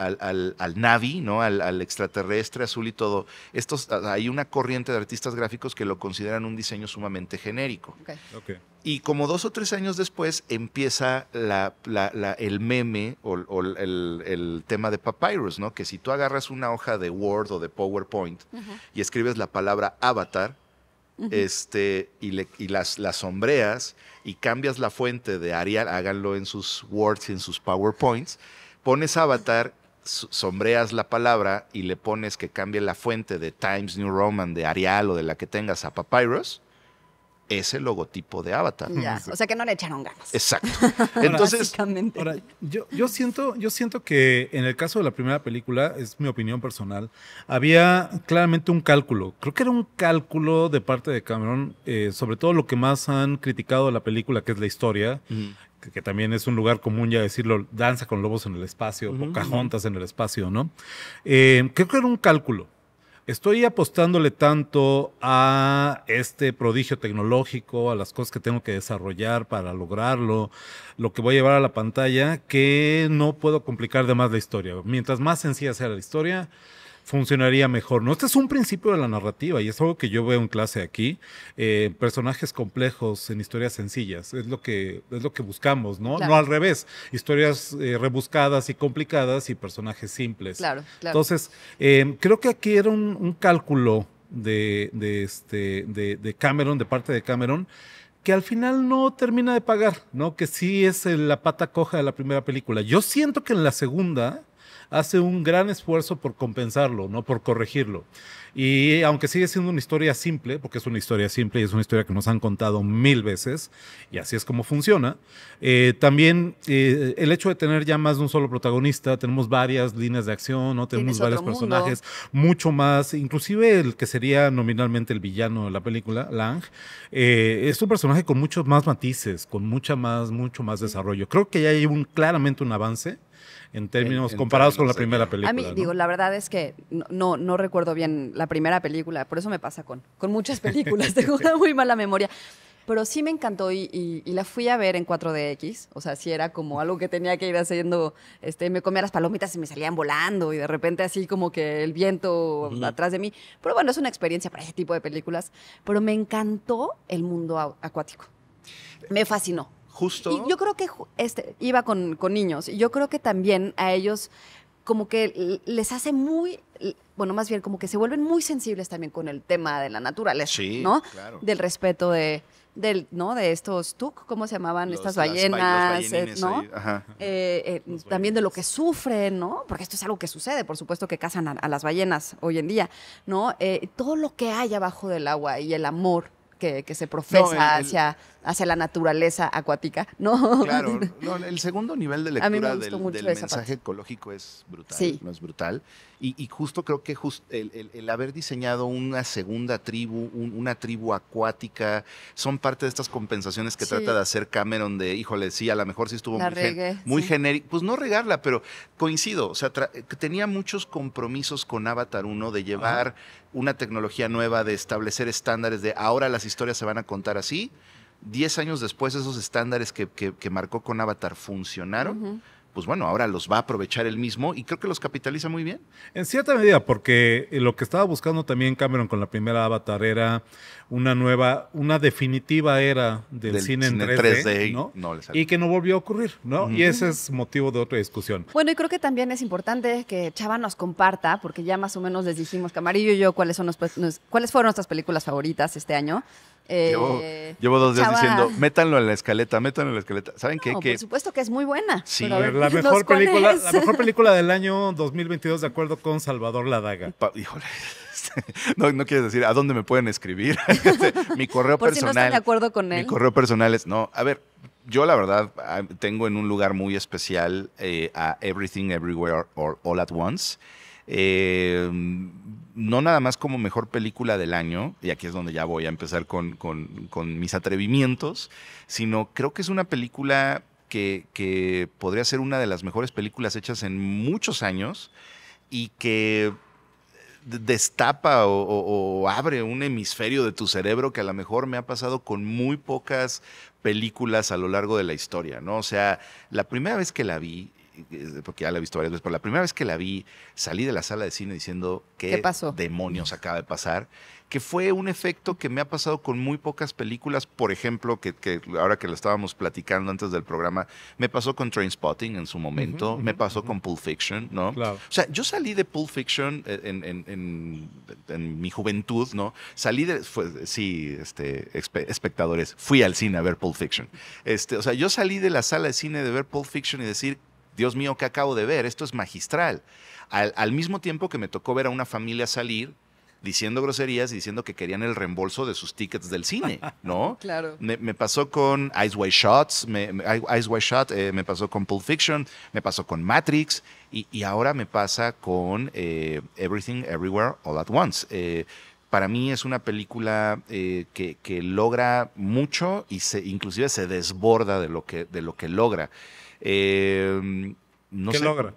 al, Navi, ¿no? Al, extraterrestre azul y todo, estos, hay una corriente de artistas gráficos que lo consideran un diseño sumamente genérico. Y como dos o tres años después empieza la, el meme o, el, tema de Papyrus, ¿no? Que si tú agarras una hoja de Word o de PowerPoint y escribes la palabra avatar, este, y, las, sombreas y cambias la fuente de Arial, háganlo en sus Words y en sus PowerPoints, pones avatar, sombreas la palabra y le pones que cambie la fuente de Times New Roman, de Arial o de la que tengas a Papyrus ese logotipo de Avatar. o sea que no le echaron ganas. Exacto. Entonces, ahora, yo, siento, yo siento que en el caso de la primera película, es mi opinión personal, había claramente un cálculo. Creo que era un cálculo de parte de Cameron, eh, sobre todo lo que más han criticado de la película, que es la historia. Que, también es un lugar común ya decirlo, danza con lobos en el espacio, o en el espacio, ¿no? Eh, creo que era un cálculo estoy apostándole tanto a este prodigio tecnológico, a las cosas que tengo que desarrollar para lograrlo, lo que voy a llevar a la pantalla, que no puedo complicar de más la historia. Mientras más sencilla sea la historia, funcionaría mejor. ¿no? Este es un principio de la narrativa y es algo que yo veo en clase aquí. Eh, personajes complejos en historias sencillas, es lo que, es lo que buscamos, ¿no? No al revés, historias eh, rebuscadas y complicadas y personajes simples. Claro, Entonces, em, creo que aquí era un, cálculo de, este, de Cameron, de parte de Cameron que al final no termina de pagar, ¿no? Que sí es la pata coja de la primera película. Yo siento que en la segunda hace un gran esfuerzo por compensarlo, ¿no? Por corregirlo. Y aunque sigue siendo una historia simple, porque es una historia simple y es una historia que nos han contado mil veces, y así es como funciona, eh, también eh, el hecho de tener ya más de un solo protagonista, tenemos varias líneas de acción, Tenemos varios personajes, mucho más, inclusive el que sería nominalmente el villano de la película, Lang, eh, es un personaje con muchos más matices, con mucha más, mucho más desarrollo. Creo que ya hay un, claramente un avance en términos comparados con la primera película. A mí, digo, la verdad es que no, no recuerdo bien la primera película, por eso me pasa con, con muchas películas, tengo una muy mala memoria. Pero sí me encantó y, la fui a ver en 4DX. O sea, sí era como algo que tenía que ir haciendo. Este, me comía las palomitas y me salían volando y de repente así como que el viento atrás de mí. Pero bueno, es una experiencia para ese tipo de películas. Pero me encantó el mundo acuático. Me fascinó. Justo. Y yo creo que este, iba con, niños y Yo creo que también a ellos como que les hace muy, bueno, más bien como que se vuelven muy sensibles también con el tema de la naturaleza, ¿no? Del respeto de, ¿no? De estos tuk, ¿cómo se llamaban? Estas ballenas, también de lo que sufren, ¿no? Porque esto es algo que sucede, por supuesto que cazan a, las ballenas hoy en día, ¿no? Eh, todo lo que hay abajo del agua y el amor que, se profesa hacia, hacia la naturaleza acuática, ¿no? Claro, el segundo nivel de lectura del, mensaje ecológico es brutal, no es brutal. Y, justo creo que el, haber diseñado una segunda tribu, una tribu acuática, son parte de estas compensaciones que trata de hacer Cameron de, híjole, sí, a lo mejor sí estuvo muy, genérico, pues no regarla, pero coincido, o sea, tenía muchos compromisos con Avatar 1 de llevar una tecnología nueva, de establecer estándares de ahora las historias se van a contar así 10 años después esos estándares que, marcó con Avatar funcionaron. Pues bueno, ahora los va a aprovechar él mismo y creo que los capitaliza muy bien. En cierta medida, porque eh, lo que estaba buscando también Cameron con la primera Avatar era una nueva, una definitiva era del, cine, en 3D, ¿no? y que no volvió a ocurrir, ¿no? Y ese es motivo de otra discusión. Bueno, y creo que también es importante que Chava nos comparta, porque ya más o menos les dijimos Camarillo y yo cuáles, son los, pues, cuáles fueron nuestras películas favoritas este año. Eh, llevo, dos días diciendo, métanlo en la escaleta, métanlo en la escaleta. ¿Saben qué? Por supuesto que es muy buena. Sí, la mejor, película, la mejor película del año 2022, de acuerdo con Salvador Ladaga. híjole. No, no, quieres decir a dónde me pueden escribir. Este, mi correo personal. Mi correo personal es. No, a ver, yo la verdad ah, tengo en un lugar muy especial eh, a Everything Everywhere or All at Once. Eh, no nada más como mejor película del año, y aquí es donde ya voy a empezar con, mis atrevimientos, sino creo que es una película que, podría ser una de las mejores películas hechas en muchos años y que destapa o, abre un hemisferio de tu cerebro que a lo mejor me ha pasado con muy pocas películas a lo largo de la historia, ¿no? O sea, la primera vez que la vi, eh, porque ya la he visto varias veces, pero la primera vez que la vi, salí de la sala de cine diciendo qué, demonios acaba de pasar, que fue un efecto que me ha pasado con muy pocas películas, por ejemplo, que, ahora que lo estábamos platicando antes del programa, me pasó con Train Spotting en su momento, me pasó con Pulp Fiction, ¿no? O sea, yo salí de Pulp Fiction eh, en, mi juventud, ¿no? Salí de, sí, este, espectadores, fui al cine a ver Pulp Fiction. Este, o sea, yo salí de la sala de cine de ver Pulp Fiction y decir, Dios mío, ¿qué acabo de ver? Esto es magistral. Al, mismo tiempo que me tocó ver a una familia salir diciendo groserías y diciendo que querían el reembolso de sus tickets del cine, ¿no? claro. Me, pasó con Ice White Shots, me, Shot, eh, me pasó con Pulp Fiction, me pasó con Matrix y, ahora me pasa con eh, Everything Everywhere All at Once. Eh, para mí es una película que, que, logra mucho y se, inclusive se desborda de lo que, de lo que logra. Em, no ¿Qué logra?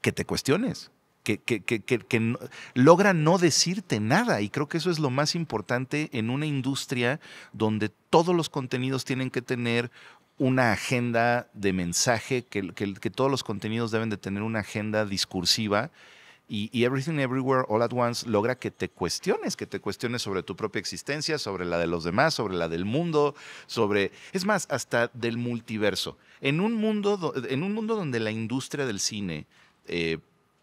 Que te cuestiones. Que, logra no decirte nada. Y creo que eso es lo más importante en una industria donde todos los contenidos tienen que tener una agenda de mensaje, que, que, todos los contenidos deben de tener una agenda discursiva. y, Everything Everywhere All at Once logra que te cuestiones, que te cuestiones sobre tu propia existencia, sobre la de los demás, sobre la del mundo, sobre, es más, hasta del multiverso. En un mundo, en un mundo donde la industria del cine eh,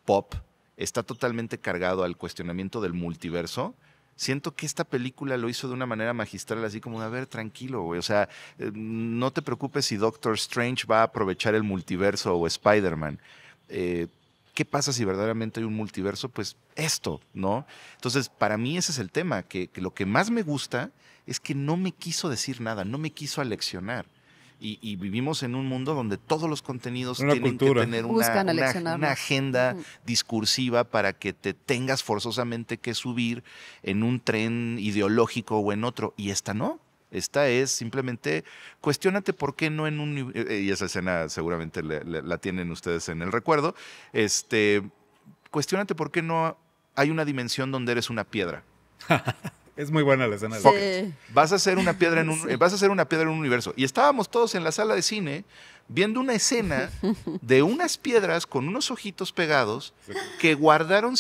pop está totalmente cargado al cuestionamiento del multiverso, siento que esta película lo hizo de una manera magistral, así como a ver, tranquilo, O sea, eh, no te preocupes si Doctor Strange va a aprovechar el multiverso o Spider-Man. Eh, ¿Qué pasa si verdaderamente hay un multiverso? Pues esto, ¿no? Entonces, para mí ese es el tema, que lo que más me gusta es que no me quiso decir nada, no me quiso aleccionar y, vivimos en un mundo donde todos los contenidos tienen que tener una, agenda discursiva para que te tengas forzosamente que subir en un tren ideológico o en otro. Y esta no. Esta es simplemente cuestionate por qué no en un eh, eh, y esa escena seguramente la, tienen ustedes en el recuerdo. Este cuestionate por qué no hay una dimensión donde eres una piedra. Es muy buena la escena. De Vas a hacer una piedra en un, vas a hacer una piedra en un universo. Y estábamos todos en la sala de cine viendo una escena de unas piedras con unos ojitos pegados que guardaron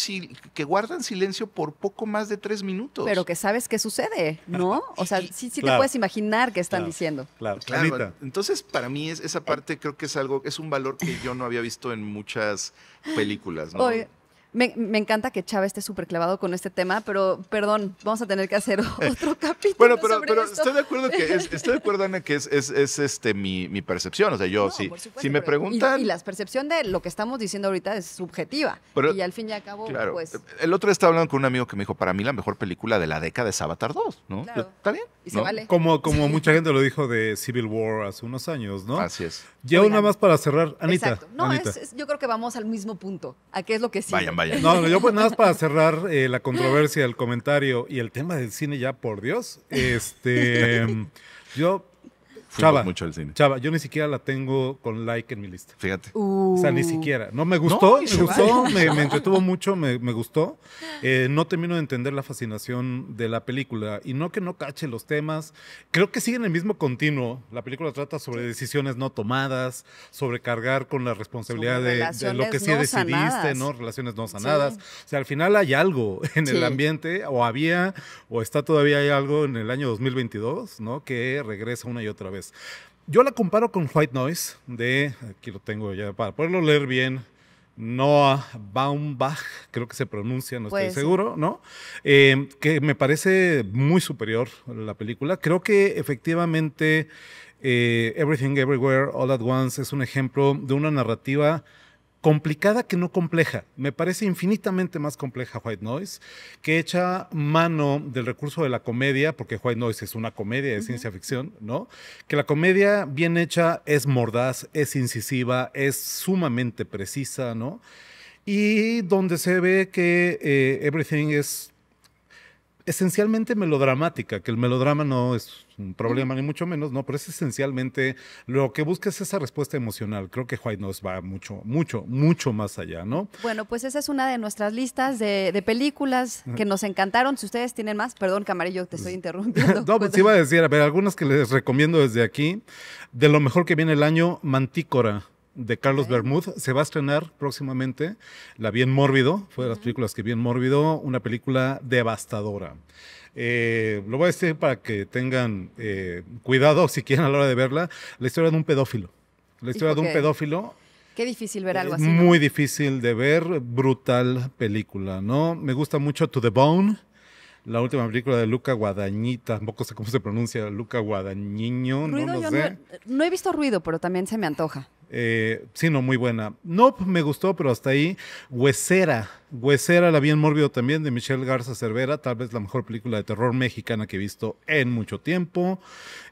que guardan silencio por poco más de tres minutos. Pero que sabes qué sucede, ¿no? O sea, sí, te puedes imaginar qué están diciendo. Claro, claro. Entonces, para mí es, esa eh. parte creo que es algo, es un valor que yo no había visto en muchas películas. ¿no? Me, encanta que Chava esté súper clavado con este tema, pero perdón, vamos a tener que hacer otro eh, capítulo. bueno, pero, estoy de acuerdo que estoy de acuerdo, Ana, que es, este mi, percepción. O sea, yo sí, si, me preguntan. Y, la percepción de lo que estamos diciendo ahorita es subjetiva. y al fin y al cabo, pues. El otro día estaba hablando con un amigo que me dijo: para mí la mejor película de la década es Avatar 2, ¿no? Está bien. Y se vale. Como, como mucha gente lo dijo de Civil War hace unos años, ¿no? Así es. Ya una más para cerrar, Anita. Exacto. No, yo creo que vamos al mismo punto. ¿A qué es lo que sí? No, yo pues nada más para cerrar eh, la controversia, el comentario y el tema del cine ya, por Dios. Este, yo Chava, mucho cine. Chava, yo ni siquiera la tengo con like en mi lista. Fíjate. Uh. O sea, ni siquiera. No, me gustó, me gustó, me, entretuvo mucho, me, gustó. Eh, no termino de entender la fascinación de la película. Y no que no cache los temas. Creo que sigue en el mismo continuo. La película trata sobre decisiones no tomadas, sobrecargar con la responsabilidad de, lo que sí decidiste, ¿no? Relaciones no sanadas. O sea, al final hay algo en el ambiente, o había, o está todavía hay algo en el año 2022, ¿no? Que regresa una y otra vez yo la comparo con White Noise de, aquí lo tengo ya para poderlo leer bien, Noah Baumbach, creo que se pronuncia, no estoy seguro, ¿no? Eh, que me parece muy superior la película. Creo que efectivamente eh, Everything Everywhere All at Once es un ejemplo de una narrativa complicada que no compleja. Me parece infinitamente más compleja White Noise, que echa mano del recurso de la comedia, porque White Noise es una comedia de ciencia ficción, ¿no? Que la comedia bien hecha es mordaz, es incisiva, es sumamente precisa, ¿no? Y donde se ve que eh, everything is esencialmente melodramática, que el melodrama no es un problema, ni mucho menos, no, pero es esencialmente lo que busca es esa respuesta emocional. Creo que White nos va mucho, mucho, mucho más allá, ¿no? Bueno, pues esa es una de nuestras listas de, de películas que nos encantaron. Si ustedes tienen más, perdón, Camarillo, te estoy pues, interrumpiendo. no, pues iba a decir, a ver, algunas que les recomiendo desde aquí. De lo mejor que viene el año, Mantícora de Carlos Bermud. Se va a estrenar próximamente. La bien Mórbido, fue de las películas que bien Mórbido, una película devastadora. Eh, lo voy a decir para que tengan eh, cuidado si quieren a la hora de verla. La historia de un pedófilo. La historia de un pedófilo Qué difícil ver algo así. Muy difícil de ver, brutal película, ¿no? Me gusta mucho To the Bone, la última película de Luca Guadañita, tampoco sé cómo se pronuncia, Luca Guadañiño, no lo sé. No, he visto ruido, pero también se me antoja. Eh, sí, no, muy buena. No me gustó, pero hasta ahí. Huesera. Huesera, la bien Mórbido también, de Michelle Garza Cervera. Tal vez la mejor película de terror mexicana que he visto en mucho tiempo.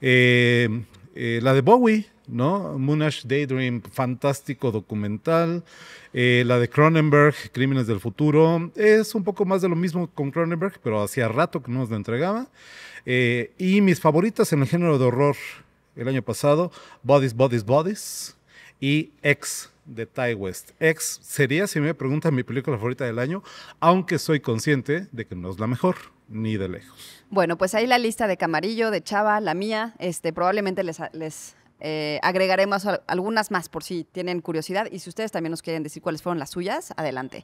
Eh, eh, la de Bowie, ¿no? Moonash Daydream, fantástico documental. Eh, la de Cronenberg, Crímenes del Futuro, es un poco más de lo mismo con Cronenberg, pero hacía rato que no nos lo entregaba. Eh, y mis favoritas en el género de horror el año pasado, Bodies, Bodies, Bodies y X de Ty West. X sería, si me preguntan, mi película favorita del año, aunque soy consciente de que no es la mejor, ni de lejos. Bueno, pues ahí la lista de Camarillo, de Chava, la mía, este, probablemente les eh, agregaremos algunas más por si tienen curiosidad y si ustedes también nos quieren decir cuáles fueron las suyas, adelante.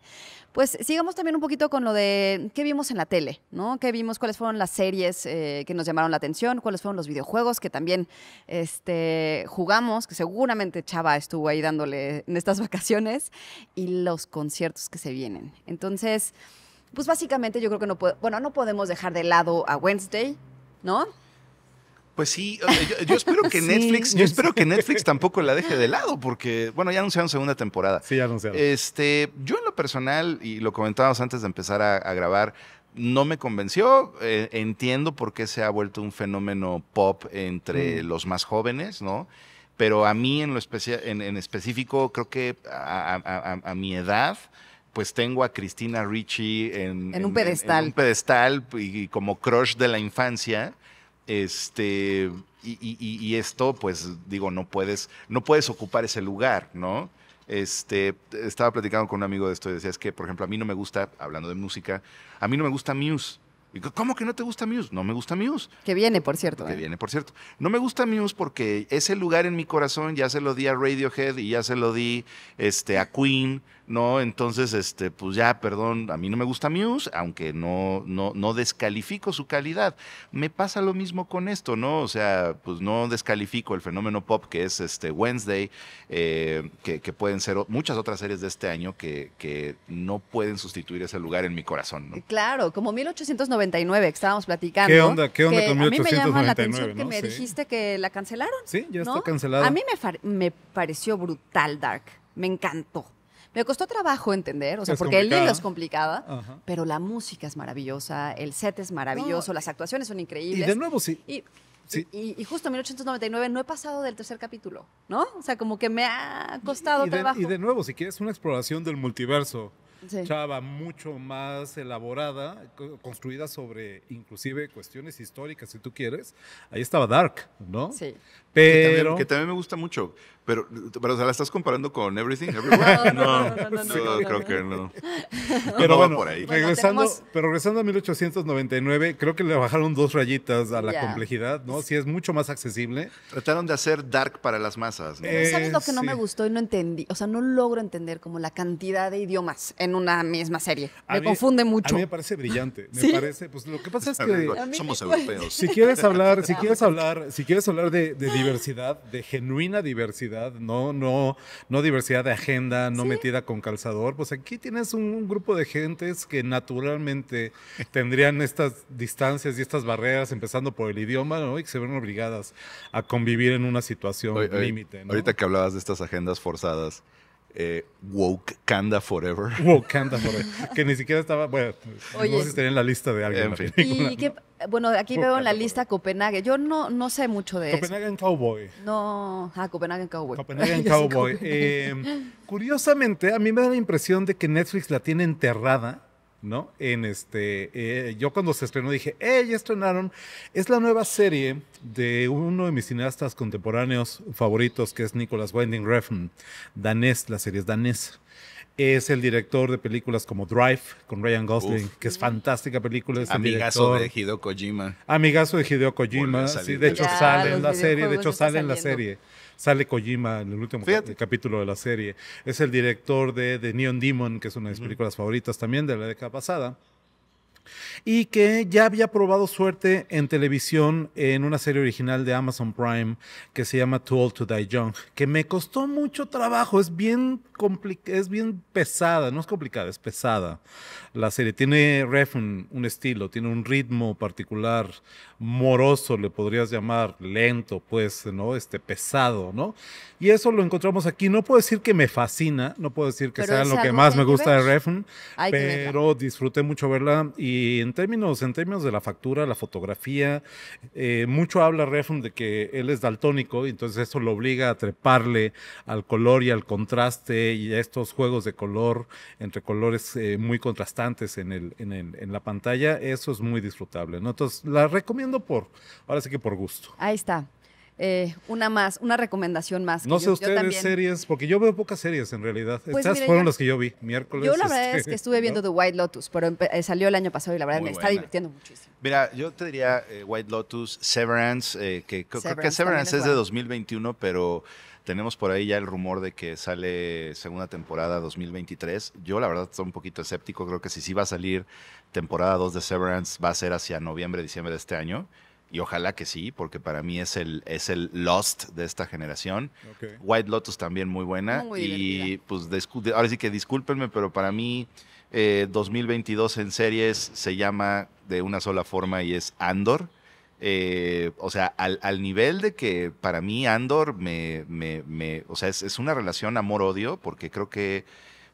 Pues sigamos también un poquito con lo de qué vimos en la tele, ¿no? ¿Qué vimos? ¿Cuáles fueron las series eh, que nos llamaron la atención? ¿Cuáles fueron los videojuegos que también este, jugamos? Que seguramente Chava estuvo ahí dándole en estas vacaciones y los conciertos que se vienen. Entonces, pues básicamente yo creo que no, bueno, no podemos dejar de lado a Wednesday, ¿no? Pues sí, yo, espero que Netflix, yo espero que Netflix tampoco la deje de lado, porque, bueno, ya anunciaron segunda temporada. Sí, ya anunciaron. Este, yo en lo personal, y lo comentábamos antes de empezar a, grabar, no me convenció. Eh, entiendo por qué se ha vuelto un fenómeno pop entre mm. los más jóvenes, ¿no? Pero a mí en lo especial, en, específico, creo que a, mi edad, pues tengo a Cristina Ricci en, un pedestal. pedestal y como crush de la infancia. Este, y, y, esto, pues digo, no puedes, no puedes ocupar ese lugar, ¿no? Este, estaba platicando con un amigo de esto y decía, es que, por ejemplo, a mí no me gusta, hablando de música, a mí no me gusta Muse. Y ¿Cómo que no te gusta Muse? No me gusta Muse. Que viene, por cierto. Que ¿eh? viene, por cierto. No me gusta Muse porque ese lugar en mi corazón ya se lo di a Radiohead y ya se lo di este, a Queen ¿no? Entonces, este, pues ya, perdón, a mí no me gusta Muse, aunque no, no, no descalifico su calidad. Me pasa lo mismo con esto, ¿no? O sea, pues no descalifico el fenómeno pop que es este Wednesday, eh, que, pueden ser muchas otras series de este año que, que no pueden sustituir ese lugar en mi corazón, ¿no? Eh, claro, como 1899 que estábamos platicando. ¿Qué onda? ¿Qué onda con 1899? A mí me que me dijiste que la cancelaron. Sí, ya está cancelada. A mí me pareció brutal, Dark. Me encantó. Me costó trabajo entender, o sea, porque el libro es complicado, pero la música es maravillosa, el set es maravilloso, las actuaciones son increíbles. Y de nuevo, sí. Y, justo en 1899 no he pasado del tercer capítulo, ¿no? O sea, como que me ha costado trabajo. Y de nuevo, si quieres una exploración del multiverso, chava, mucho más elaborada, construida sobre inclusive cuestiones históricas, si tú quieres, ahí estaba Dark, ¿no? Sí. Que también, me gusta mucho. Pero, o sea, ¿la estás comparando con Everything Everywhere? No, no, creo que no. Pero bueno, regresando, pero regresando a 1899, creo que le bajaron dos rayitas a la complejidad, ¿no? Si es mucho más accesible. Trataron de hacer dark para las masas. ¿no? ¿Sabes lo que no eh, me gustó y no entendí? O sea, no logro entender como la cantidad de idiomas en una misma serie. me confunde mucho. A mí me parece brillante. Me parece, pues lo que pasa es que... Somos europeos. Si quieres hablar, si quieres hablar, si quieres hablar de, de diversidad, de genuina diversidad, no, no, no diversidad de agenda, no metida con calzador. Pues aquí tienes un, grupo de gentes que naturalmente tendrían estas distancias y estas barreras, empezando por el idioma, Y que se ven obligadas a convivir en una situación límite. Ahorita que hablabas de estas agendas forzadas, eh, Woke Canda Forever. Woke Canda Forever. que ni siquiera estaba, bueno, no sé si en la lista de alguien. En fin. ¿Y bueno, aquí veo en la lista Copenhague. Yo no, no sé mucho de Copenhagen eso. Cowboy. No, ah, Copenhague Cowboy. Copenhagen Cowboy. Eh, curiosamente, a mí me da la impresión de que Netflix la tiene enterrada ¿no? En este, eh, yo cuando se estrenó dije, ¡eh! Ya estrenaron. Es la nueva serie de uno de mis cineastas contemporáneos favoritos, que es Nicolas Winding Refn, danés, la serie es danés. Es el director de películas como Drive con Ryan Gosling, que es fantástica película. Amigazo de Hideo Kojima. Amigazo de Hideo Kojima. Sí, de hecho sale en la serie, de hecho sale en la serie. Sale Kojima en el último capítulo de la serie. Es el director de, The Neon Demon, que es una de mis películas favoritas también de la década pasada y que ya había probado suerte en televisión en una serie original de Amazon Prime que se llama Too Old to Die Young, que me costó mucho trabajo, es bien, es bien pesada, no es complicada, es pesada la serie. Tiene ref un estilo, tiene un ritmo particular, moroso, le podrías llamar lento, pues, ¿no? Este pesado, ¿no? Y eso lo encontramos aquí. No puedo decir que me fascina, no puedo decir que sea lo que más me gusta de Refn, pero disfruté mucho verla. Y en términos, en términos de la factura, la fotografía, eh, mucho habla Refn de que él es daltónico, entonces eso lo obliga a treparle al color y al contraste y a estos juegos de color entre colores eh, muy contrastantes en, el, en, en la pantalla. Eso es muy disfrutable, ¿no? Entonces, la recomiendo por, ahora sí que por gusto. Ahí está. Eh, una más, una recomendación más. No sé ustedes series, porque yo veo pocas series en realidad. Estas pues fueron las que yo vi miércoles. Yo la verdad este, es que estuve viendo The White Lotus, pero eh, salió el año pasado y la verdad me está divirtiendo muchísimo. Mira, yo te diría eh, White Lotus, Severance, que creo que Severance es de 2021, pero tenemos por ahí ya el rumor de que sale segunda temporada 2023. Yo la verdad estoy un poquito escéptico, creo que si sí va a salir temporada 2 de Severance va a ser hacia noviembre, diciembre de este año. Y ojalá que sí, porque para mí es el, es el Lost de esta generación. White Lotus también muy buena. y pues ahora sí que discúlpenme, pero para mí 2022 eh, en series se llama de una sola forma y es Andor. Eh, o sea, al, nivel de que para mí Andor me, o sea, es, una relación amor-odio, porque creo que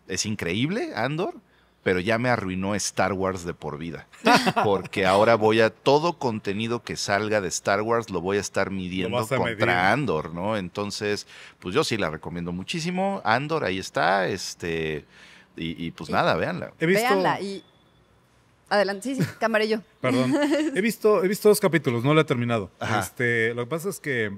es increíble Andor, pero ya me arruinó Star Wars de por vida. Porque ahora voy a todo contenido que salga de Star Wars lo voy a estar midiendo contra Andor, ¿no? Entonces, pues yo sí la recomiendo muchísimo. Andor, ahí está, este. Y, pues eh, nada, véanla. Véanla y Adelante, sí, sí, camarillo. Perdón. He visto, he visto dos capítulos, no lo he terminado. Este, lo que pasa es que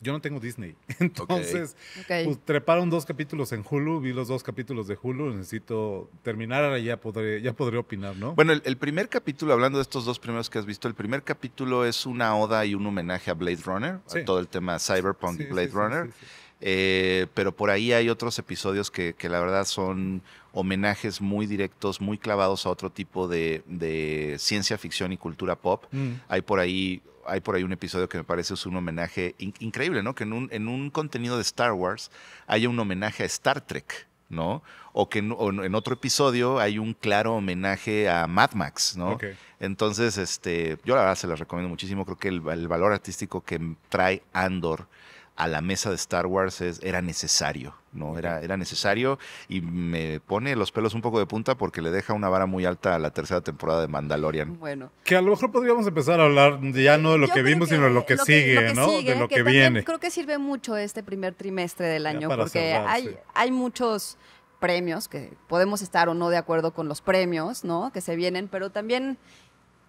yo no tengo Disney. Entonces, pues, treparon dos capítulos en Hulu, vi los dos capítulos de Hulu, necesito terminar, ahora ya podré, ya podré opinar, ¿no? Bueno, el, primer capítulo, hablando de estos dos primeros que has visto, el primer capítulo es una oda y un homenaje a Blade Runner, a todo el tema Cyberpunk y Blade Runner. Eh, pero por ahí hay otros episodios que, que la verdad son homenajes muy directos, muy clavados a otro tipo de, ciencia ficción y cultura pop. Mm. Hay por ahí hay por ahí un episodio que me parece es un homenaje increíble, ¿no? Que en un, contenido de Star Wars haya un homenaje a Star Trek. ¿no? O que en, otro episodio hay un claro homenaje a Mad Max, ¿no? Entonces, este, yo la verdad se los recomiendo muchísimo. Creo que el, valor artístico que trae Andor a la mesa de Star Wars era necesario, ¿no? Era, era necesario y me pone los pelos un poco de punta porque le deja una vara muy alta a la tercera temporada de Mandalorian. Bueno. Que a lo mejor podríamos empezar a hablar ya no de lo que vimos, sino de lo que, sigue, ¿no? de lo que, viene. Creo que sirve mucho este primer trimestre del año porque hay, hay muchos premios que podemos estar o no de acuerdo con los premios, ¿no? Que se vienen, pero también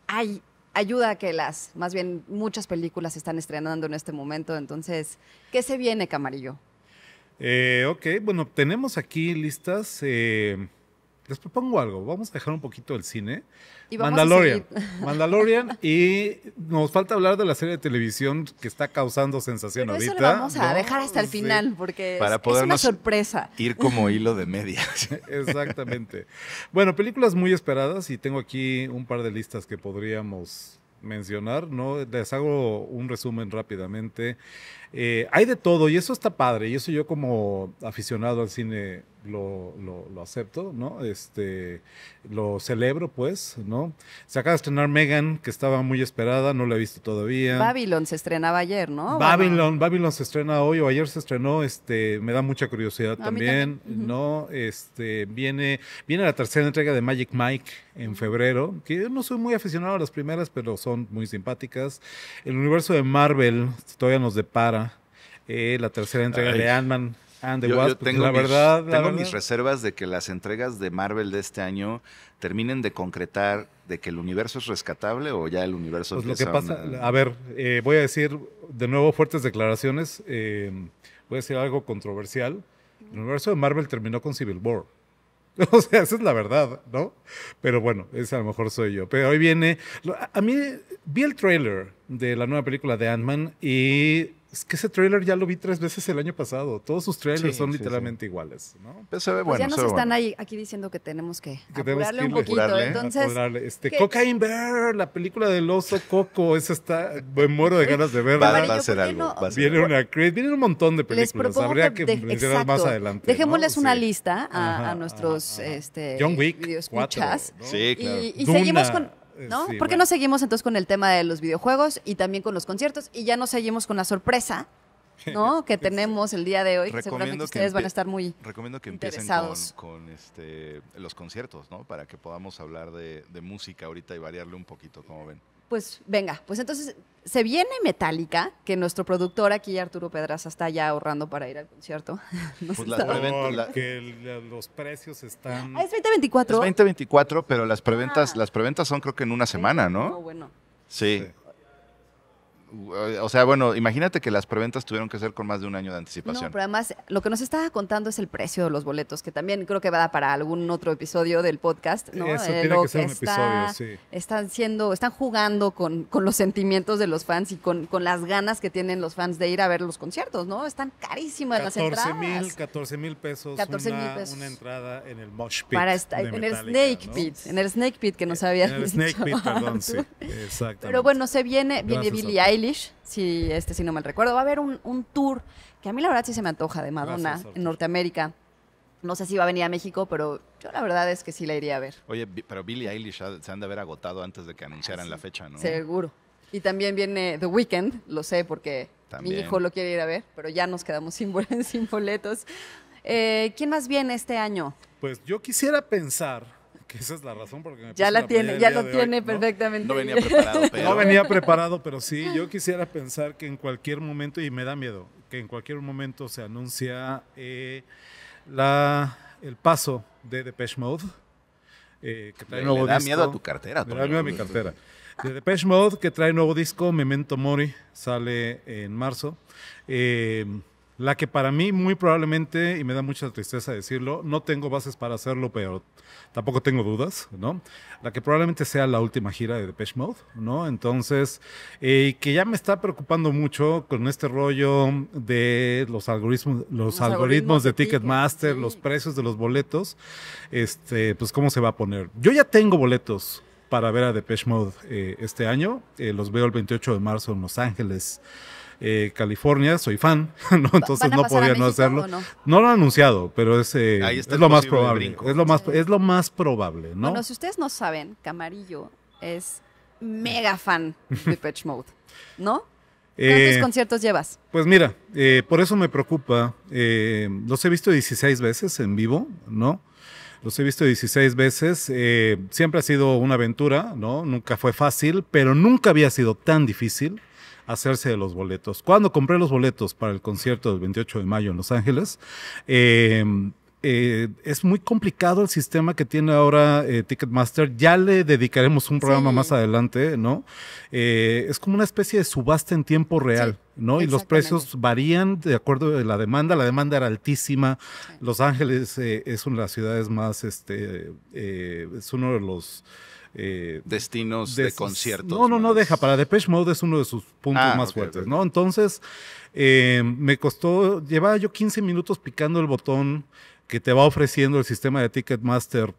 hay ayuda a que las, más bien muchas películas se están estrenando en este momento. Entonces, ¿qué se viene, Camarillo? Eh, ok, bueno, tenemos aquí listas eh, les propongo algo. Vamos a dejar un poquito el cine. Mandalorian. Mandalorian. Y nos falta hablar de la serie de televisión que está causando sensación ahorita. vamos a dejar hasta el final porque Para es, una sorpresa. Ir como hilo de media. Exactamente. Bueno, películas muy esperadas y tengo aquí un par de listas que podríamos mencionar, ¿no? Les hago un resumen rápidamente. Eh, hay de todo y eso está padre y eso yo como aficionado al cine lo, acepto, ¿no? Este, lo celebro, pues, ¿no? Se acaba de estrenar Megan, que estaba muy esperada, no la he visto todavía. Babylon se estrenaba ayer, ¿no? Babylon, Babylon se estrena hoy o ayer se estrenó, este, me da mucha curiosidad también, ¿no? Este, viene, viene la tercera entrega de Magic Mike en febrero, que yo no soy muy aficionado a las primeras, pero son muy simpáticas. El universo de Marvel todavía nos depara. Eh, la tercera entrega de Ant-Man yo, pues, tengo, la mis, verdad, mis reservas de que las entregas de Marvel de este año terminen de concretar de que el universo es rescatable o ya el universo pues lo que pasa, a, ver, eh, voy a decir de nuevo fuertes declaraciones, eh, voy a decir algo controversial. El universo de Marvel terminó con Civil War. O sea, esa es la verdad, ¿no? Pero bueno, esa a lo mejor soy yo. Pero hoy viene. A mí vi el trailer de la nueva película de Ant-Man y es que ese trailer ya lo vi tres veces el año pasado. Todos sus trailers son literalmente iguales, ¿no? pues, pues ya nos están aquí diciendo que tenemos que, darle un poquito. entonces, este, Cocaine Bear, la película del oso Coco, esa está, me muero de ganas de verla. Va, a ser algo. viene, una creed, viene un montón de películas. Habría que, que más adelante. Dejémosles una lista a, nuestros Este, John Wick, Sí, claro. y seguimos con eh, ¿no? porque ¿Por qué no seguimos entonces con el tema de los videojuegos y también con los conciertos? Y ya no seguimos con la sorpresa, ¿no? que tenemos el día de hoy, seguramente que ustedes van a estar muy Recomiendo que empiecen con, con, este, los conciertos, ¿no? Para que podamos hablar de música ahorita y variarle un poquito, como ven pues venga, pues entonces se viene Metallica, que nuestro productor aquí, Arturo Pedraza, está ya ahorrando para ir al concierto. los precios están... Ah, es 2024. Es 2024, pero las preventas, ah. las preventas son creo que en una semana, ¿no? Oh, bueno. sí. Eh, o sea, bueno, imagínate que las preventas tuvieron que ser con más de un año de anticipación. No, pero además, lo que nos estaba contando es el precio de los boletos, que también creo que va a dar para algún otro episodio del podcast, ¿no? Eso eh, tiene que ser un episodio, sí. Están siendo, están jugando con, los sentimientos de los fans y con, las ganas que tienen los fans de ir a ver los conciertos, ¿no? Están carísimas las entradas. Mil, 14 mil pesos, una, pesos. Una entrada en el Mosh Pit. en el Snake Pit, en el Snake Pit que no sabía eh, En el Snake perdón, Pero bueno, se viene, viene Billie Eilish, si, este, si no mal recuerdo. Va a haber un, tour que a mí la verdad sí se me antoja de Madonna en Norteamérica. No sé si va a venir a México, pero yo la verdad es que sí la iría a ver. Oye, pero Billie Eilish se han de haber agotado antes de que anunciaran ah, la fecha, ¿no? Seguro. Y también viene The Weeknd, lo sé porque mi hijo lo quiere ir a ver, pero ya nos quedamos sin, boletos. Eh, ¿Quién más viene este año? Pues yo quisiera pensar esa es la razón porque me Ya la tiene, ya lo tiene perfectamente. ¿no? venía preparado, pero. No venía preparado, pero sí, yo quisiera pensar que en cualquier momento, y me da miedo, que en cualquier momento se anuncia eh, la, el paso de Depeche Mode. Eh, que da miedo a tu cartera. Me da miedo a mi cartera. De Depeche Mode, que trae nuevo disco, Memento Mori, sale en marzo. Eh, la que para mí muy probablemente, y me da mucha tristeza decirlo, no tengo bases para hacerlo, pero tampoco tengo dudas, ¿no? La que probablemente sea la última gira de Depeche Mode, ¿no? Entonces, eh, que ya me está preocupando mucho con este rollo de los algoritmos, los, algoritmos, de, Ticketmaster, los precios de los boletos, este, pues cómo se va a poner. Yo ya tengo boletos para ver a Depeche Mode eh, este año, eh, los veo el 28 de marzo en Los Ángeles. Eh, California, soy fan, Entonces no podía no hacerlo. No? lo han anunciado, pero es, eh, es lo más probable. Es lo más, es lo más probable, ¿no? Bueno, si ustedes no saben, Camarillo es mega fan de Patch Mode, ¿no? ¿Cuántos eh, conciertos llevas? Pues mira, por eso me preocupa. los he visto 16 veces en vivo, ¿no? Los he visto 16 veces. siempre ha sido una aventura, ¿no? Nunca fue fácil, pero nunca había sido tan difícil hacerse de los boletos. Cuando compré los boletos para el concierto del 28 de mayo en Los Ángeles, em, eh, es muy complicado el sistema que tiene ahora eh, Ticketmaster. Ya le dedicaremos un programa más adelante, ¿no? Eh, es como una especie de subasta en tiempo real. ¿no? Y los precios varían de acuerdo a la demanda. La demanda era altísima. Los Ángeles es una de las ciudades más, este, es uno de los eh, Destinos de, conciertos. No, no, no deja. Para Depeche Mode es uno de sus puntos ah, más fuertes, ¿no? Entonces, eh, me costó, llevaba yo 15 minutos picando el botón que te va ofreciendo el sistema de Ticketmaster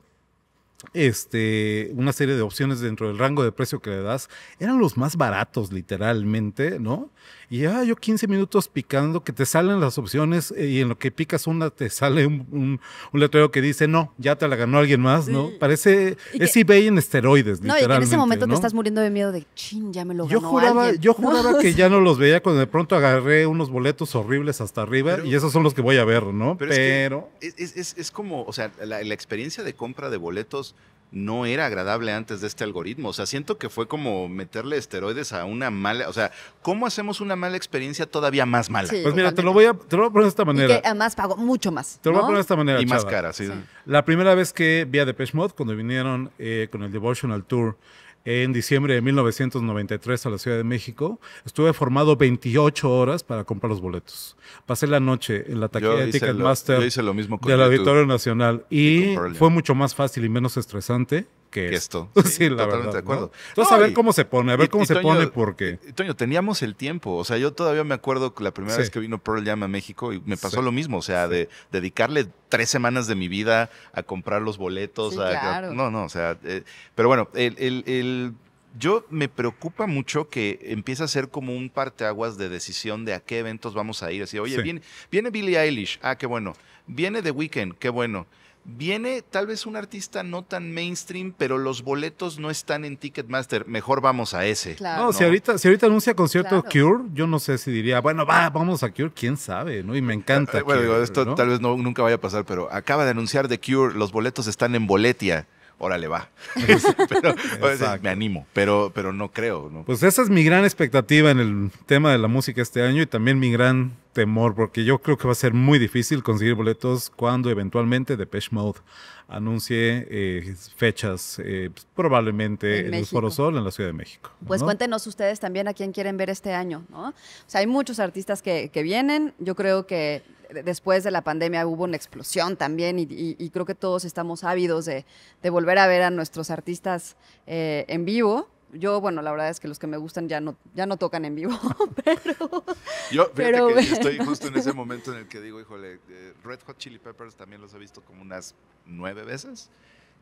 este, una serie de opciones dentro del rango de precio que le das, eran los más baratos literalmente, ¿no? y ah, yo 15 minutos picando, que te salen las opciones eh, y en lo que picas una te sale un, letrero que dice, no, ya te la ganó alguien más, ¿no? Parece, es eBay en esteroides, no, Y en ese momento te estás muriendo de miedo de, chin, ya me lo ganó yo juraba, Yo juraba que ya no los veía cuando de pronto agarré unos boletos horribles hasta arriba y esos son los que voy a ver, ¿no? Pero, es, Es, como, o sea, la, la experiencia de compra de boletos no era agradable antes de este algoritmo. O sea, siento que fue como meterle esteroides a una mala. O sea, ¿cómo hacemos una mala experiencia todavía más mala? pues mira, te lo, voy a, te lo poner de esta manera. Y además ah, pago mucho más. Te lo voy a poner de esta manera. Y más cara, sí. La primera vez que vi a Depeche Mode, cuando vinieron eh, con el Devotional Tour en diciembre de 1993 a la Ciudad de México. Estuve formado 28 horas para comprar los boletos. Pasé la noche en la taquilla de Ticketmaster del Auditorio Nacional y fue mucho más fácil y menos estresante que, esto. Sí, totalmente de acuerdo. ¿no? Entonces, a ver cómo se pone, a ver cómo se pone, porque. Toño, teníamos el tiempo. O sea, yo todavía me acuerdo que la primera vez que vino Pearl Jam a México y me pasó lo mismo. O sea, de dedicarle tres semanas de mi vida a comprar los boletos. no, no, o sea. Eh, pero bueno, el, yo me preocupa mucho que empiece a ser como un parteaguas de decisión de a qué eventos vamos a ir. Así, oye, viene, viene Billie Eilish, ah, qué bueno. Viene The Weeknd, qué bueno. Viene tal vez un artista no tan mainstream, pero los boletos no están en Ticketmaster. Mejor vamos a ese. No, Si, ahorita, si ahorita anuncia concierto Cure, yo no sé si diría, bueno, va, vamos a Cure, quién sabe, ¿no? Y me encanta. Eh, esto tal vez no, nunca vaya a pasar, pero acaba de anunciar de Cure, los boletos están en Boletia órale, va. Pues, me animo, pero, pero no creo. ¿no? Pues esa es mi gran expectativa en el tema de la música este año y también mi gran temor, porque yo creo que va a ser muy difícil conseguir boletos cuando eventualmente Depeche Mode anuncie eh, fechas, eh, pues, probablemente en, el Foro Sol en la Ciudad de México. Pues cuéntenos ustedes también a quién quieren ver este año, ¿no? O sea, hay muchos artistas que vienen, yo creo que después de la pandemia hubo una explosión también y, creo que todos estamos ávidos de, volver a ver a nuestros artistas eh, en vivo. Yo, bueno, la verdad es que los que me gustan ya no, ya no tocan en vivo, pero... Yo, estoy justo en ese momento en el que digo, híjole, eh, Red Hot Chili Peppers también los he visto como unas nueve veces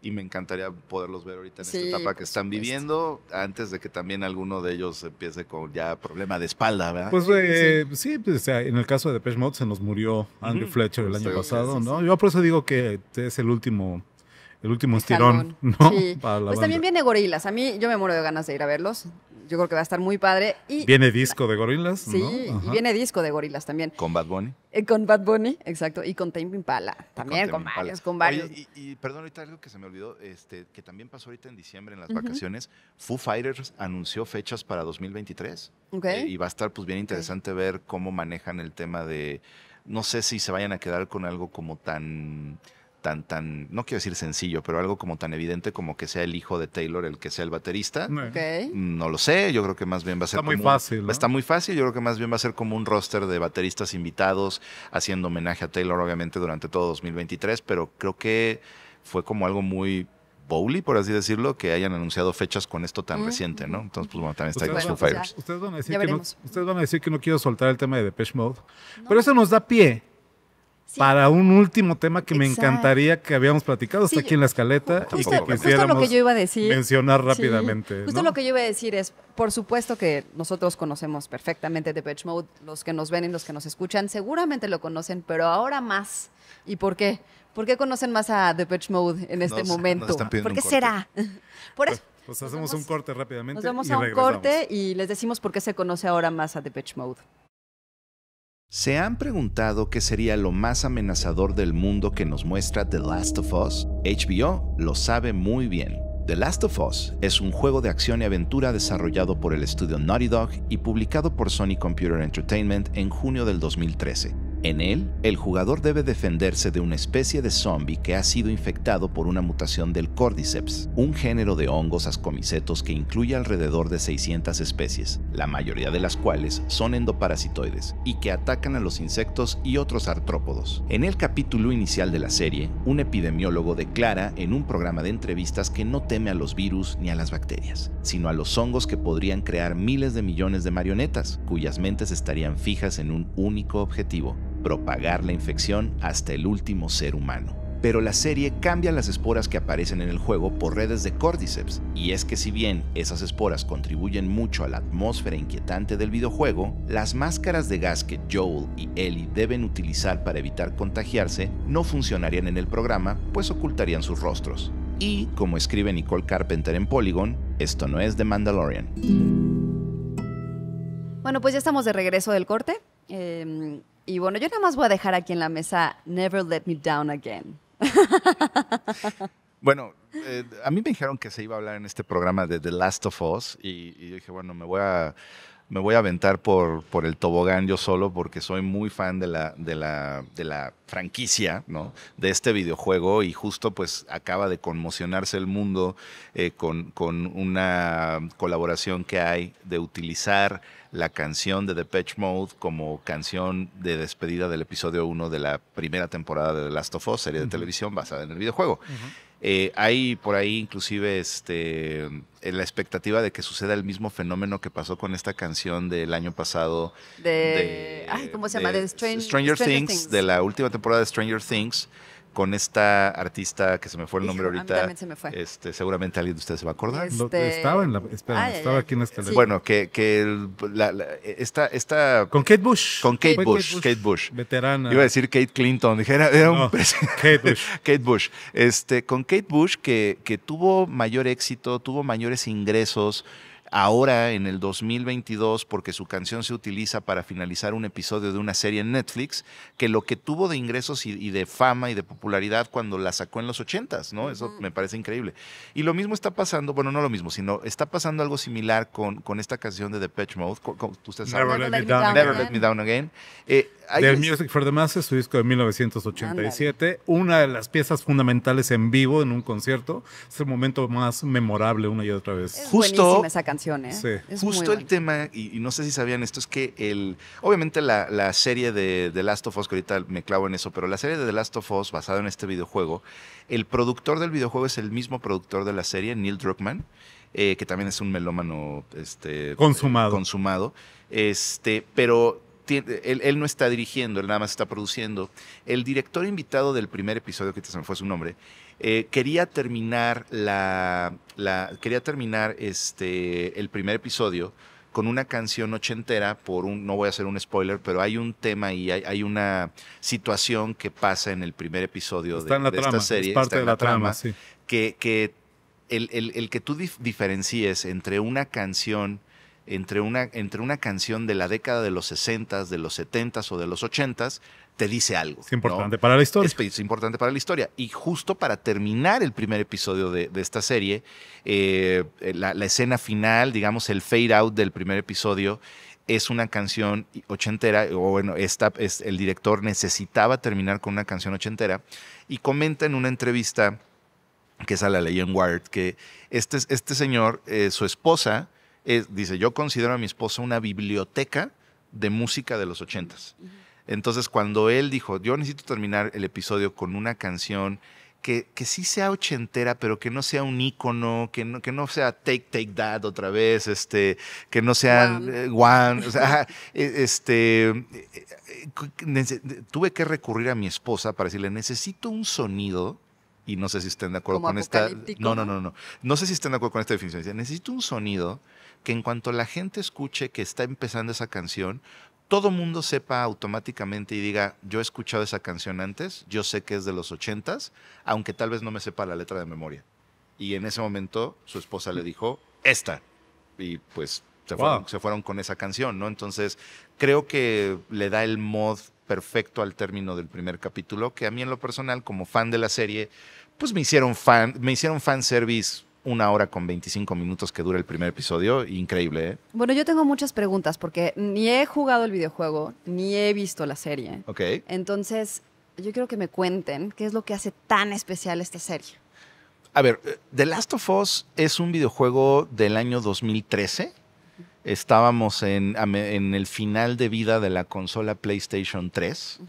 y me encantaría poderlos ver ahorita en esta etapa que están viviendo, antes de que también alguno de ellos empiece con ya problema de espalda, ¿verdad? Pues eh, sí, pues, en el caso de Depeche Mode se nos murió Andrew Fletcher el pues año pasado, ¿no? Yo por eso digo que es el último el último estirón, ¿no? pues también viene Gorilas. A mí yo me muero de ganas de ir a verlos yo creo que va a estar muy padre. Y, viene disco de gorilas. Sí, y viene disco de gorilas también. Con Bad Bunny. Eh, con Bad Bunny, exacto. Y con Tame Impala. También, con, varios, con varios. y, perdón, ahorita algo que se me olvidó, este, que también pasó ahorita en diciembre en las vacaciones. Foo Fighters anunció fechas para 2023. Eh, y va a estar pues bien interesante ver cómo manejan el tema de. No sé si se vayan a quedar con algo como tan tan, tan, no quiero decir sencillo, pero algo como tan evidente como que sea el hijo de Taylor el que sea el baterista. No lo sé, yo creo que más bien va a ser... Está muy fácil. Está muy fácil, yo creo que más bien va a ser como un roster de bateristas invitados, haciendo homenaje a Taylor obviamente durante todo 2023, pero creo que fue como algo muy bowly, por así decirlo, que hayan anunciado fechas con esto tan mm. reciente, ¿no? Entonces, pues bueno, también está ustedes, pues Fires. Ustedes van, a decir que no, quiero soltar el tema de Depeche Mode, pero eso nos da pie para un último tema que me encantaría que habíamos platicado hasta aquí en la escaleta y que quisiéramos lo que yo iba a decir. mencionar rápidamente. Justo lo que yo iba a decir es, por supuesto que nosotros conocemos perfectamente Depeche Mode, los que nos ven y los que nos escuchan seguramente lo conocen, pero ahora más. ¿Y por qué? ¿Por qué conocen más a Depeche Mode en este momento? Nos ¿Por qué será? por Pues, hacemos un corte rápidamente. Nos vamos a un corte y les decimos por qué se conoce ahora más a Depeche Mode. ¿Se han preguntado qué sería lo más amenazador del mundo que nos muestra The Last of Us? HBO lo sabe muy bien. The Last of Us es un juego de acción y aventura desarrollado por el estudio Naughty Dog y publicado por Sony Computer Entertainment en junio del 2013. En él, el jugador debe defenderse de una especie de zombie que ha sido infectado por una mutación del Cordyceps, un género de hongos ascomicetos que incluye alrededor de 600 especies, la mayoría de las cuales son endoparasitoides y que atacan a los insectos y otros artrópodos. En el capítulo inicial de la serie, un epidemiólogo declara en un programa de entrevistas que no teme a los virus ni a las bacterias, sino a los hongos que podrían crear miles de millones de marionetas, cuyas mentes estarían fijas en un único objetivo, propagar la infección hasta el último ser humano. Pero la serie cambia las esporas que aparecen en el juego por redes de cordyceps, y es que si bien esas esporas contribuyen mucho a la atmósfera inquietante del videojuego, las máscaras de gas que Joel y Ellie deben utilizar para evitar contagiarse no funcionarían en el programa, pues ocultarían sus rostros. Y, como escribe Nicole Carpenter en Polygon, esto no es The Mandalorian. Bueno, pues ya estamos de regreso del corte. Em, y bueno, yo nada más voy a dejar aquí en la mesa Never Let Me Down Again. Bueno, eh, a mí me dijeron que se iba a hablar en este programa de The Last of Us y, yo dije, bueno, me voy a, me voy a aventar por, por el tobogán yo solo porque soy muy fan de la, de la, franquicia, ¿no? De este videojuego y justo pues acaba de conmocionarse el mundo eh, con, con una colaboración que hay de utilizar la canción de The Patch Mode como canción de despedida del episodio 1 de la primera temporada de The Last of Us, serie de televisión basada en el videojuego. Eh, hay por ahí inclusive este, la expectativa de que suceda el mismo fenómeno que pasó con esta canción del año pasado. De, ¿Cómo se llama? De, Stranger, Things, de la última temporada de Stranger Things con esta artista que se me fue el nombre ahorita. se me fue. Este, seguramente alguien de ustedes se va a acordar. Este, estaba en la, estaba aquí en esta sí. Bueno, que, esta, esta. Con Kate Bush. Con Kate, Bush, Kate Bush. Veterana. Iba a decir Kate Clinton. era un Kate Bush. Kate Bush. Este, con Kate Bush que, que tuvo mayor éxito, tuvo mayores ingresos ahora en el 2022 porque su canción se utiliza para finalizar un episodio de una serie en Netflix que lo que tuvo de ingresos y, de fama y de popularidad cuando la sacó en los 80s, ¿no? Eso me parece increíble. Y lo mismo está pasando, bueno, no lo mismo, sino está pasando algo similar con, con esta canción de The Mode, con, como ¿tú Never, Let, Me Down, Never Let Me Down Again. Eh, The Music for the Masses, su disco de 1987, una de las piezas fundamentales en vivo en un concierto. Es el momento más memorable una y otra vez. Es justo esa canción, ¿eh? Sí. justo el tema, y, no sé si sabían esto, es que el, obviamente la, serie de The Last of Us, que ahorita me clavo en eso, pero la serie de The Last of Us basada en este videojuego, el productor del videojuego es el mismo productor de la serie, Neil Druckmann. Eh, que también es un melómano este, consumado. consumado. Este, pero él, no está dirigiendo, él nada más está produciendo. El director invitado del primer episodio, que se me fue su nombre, eh, quería terminar la, quería terminar este el primer episodio con una canción ochentera por un no voy a hacer un spoiler pero hay un tema y hay, una situación que pasa en el primer episodio de, la esta serie parte de la, trama, que, el, que tú diferencies entre una canción entre una, entre una canción de la década de los 60, de los 70 o de los 80 te dice algo. Es importante para la historia. Es, importante para la historia. Y justo para terminar el primer episodio de, esta serie, eh, la, escena final, digamos, el fade out del primer episodio, es una canción ochentera, o bueno, esta, es, el director necesitaba terminar con una canción ochentera, y comenta en una entrevista que es a la ley Wired, que este, este señor, eh, su esposa, dice, yo considero a mi esposa una biblioteca de música de los ochentas. Entonces, cuando él dijo, yo necesito terminar el episodio con una canción que, que sí sea ochentera, pero que no sea un ícono, que no, que no sea Take, Take That otra vez, este, que no sea One, este, tuve que recurrir a mi esposa para decirle, necesito un sonido y no sé si estén de acuerdo con esta. No, no, no, no. No sé si estén de acuerdo con esta definición. Necesito un sonido que en cuanto la gente escuche que está empezando esa canción, todo mundo sepa automáticamente y diga, yo he escuchado esa canción antes, yo sé que es de los ochentas, aunque tal vez no me sepa la letra de memoria. Y en ese momento su esposa le dijo, esta. Y pues se, fueron, se fueron con esa canción, ¿no? Entonces creo que le da el mod perfecto al término del primer capítulo, que a mí en lo personal, como fan de la serie, pues me hicieron fan, me hicieron fan service una hora con 25 minutos que dura el primer episodio. Increíble, ¿eh? Bueno, yo tengo muchas preguntas porque ni he jugado el videojuego, ni he visto la serie. Ok. Entonces, yo quiero que me cuenten qué es lo que hace tan especial esta serie. A ver, eh, The Last of Us es un videojuego del año 2013. Estábamos en, el final de vida de la consola PlayStation 3.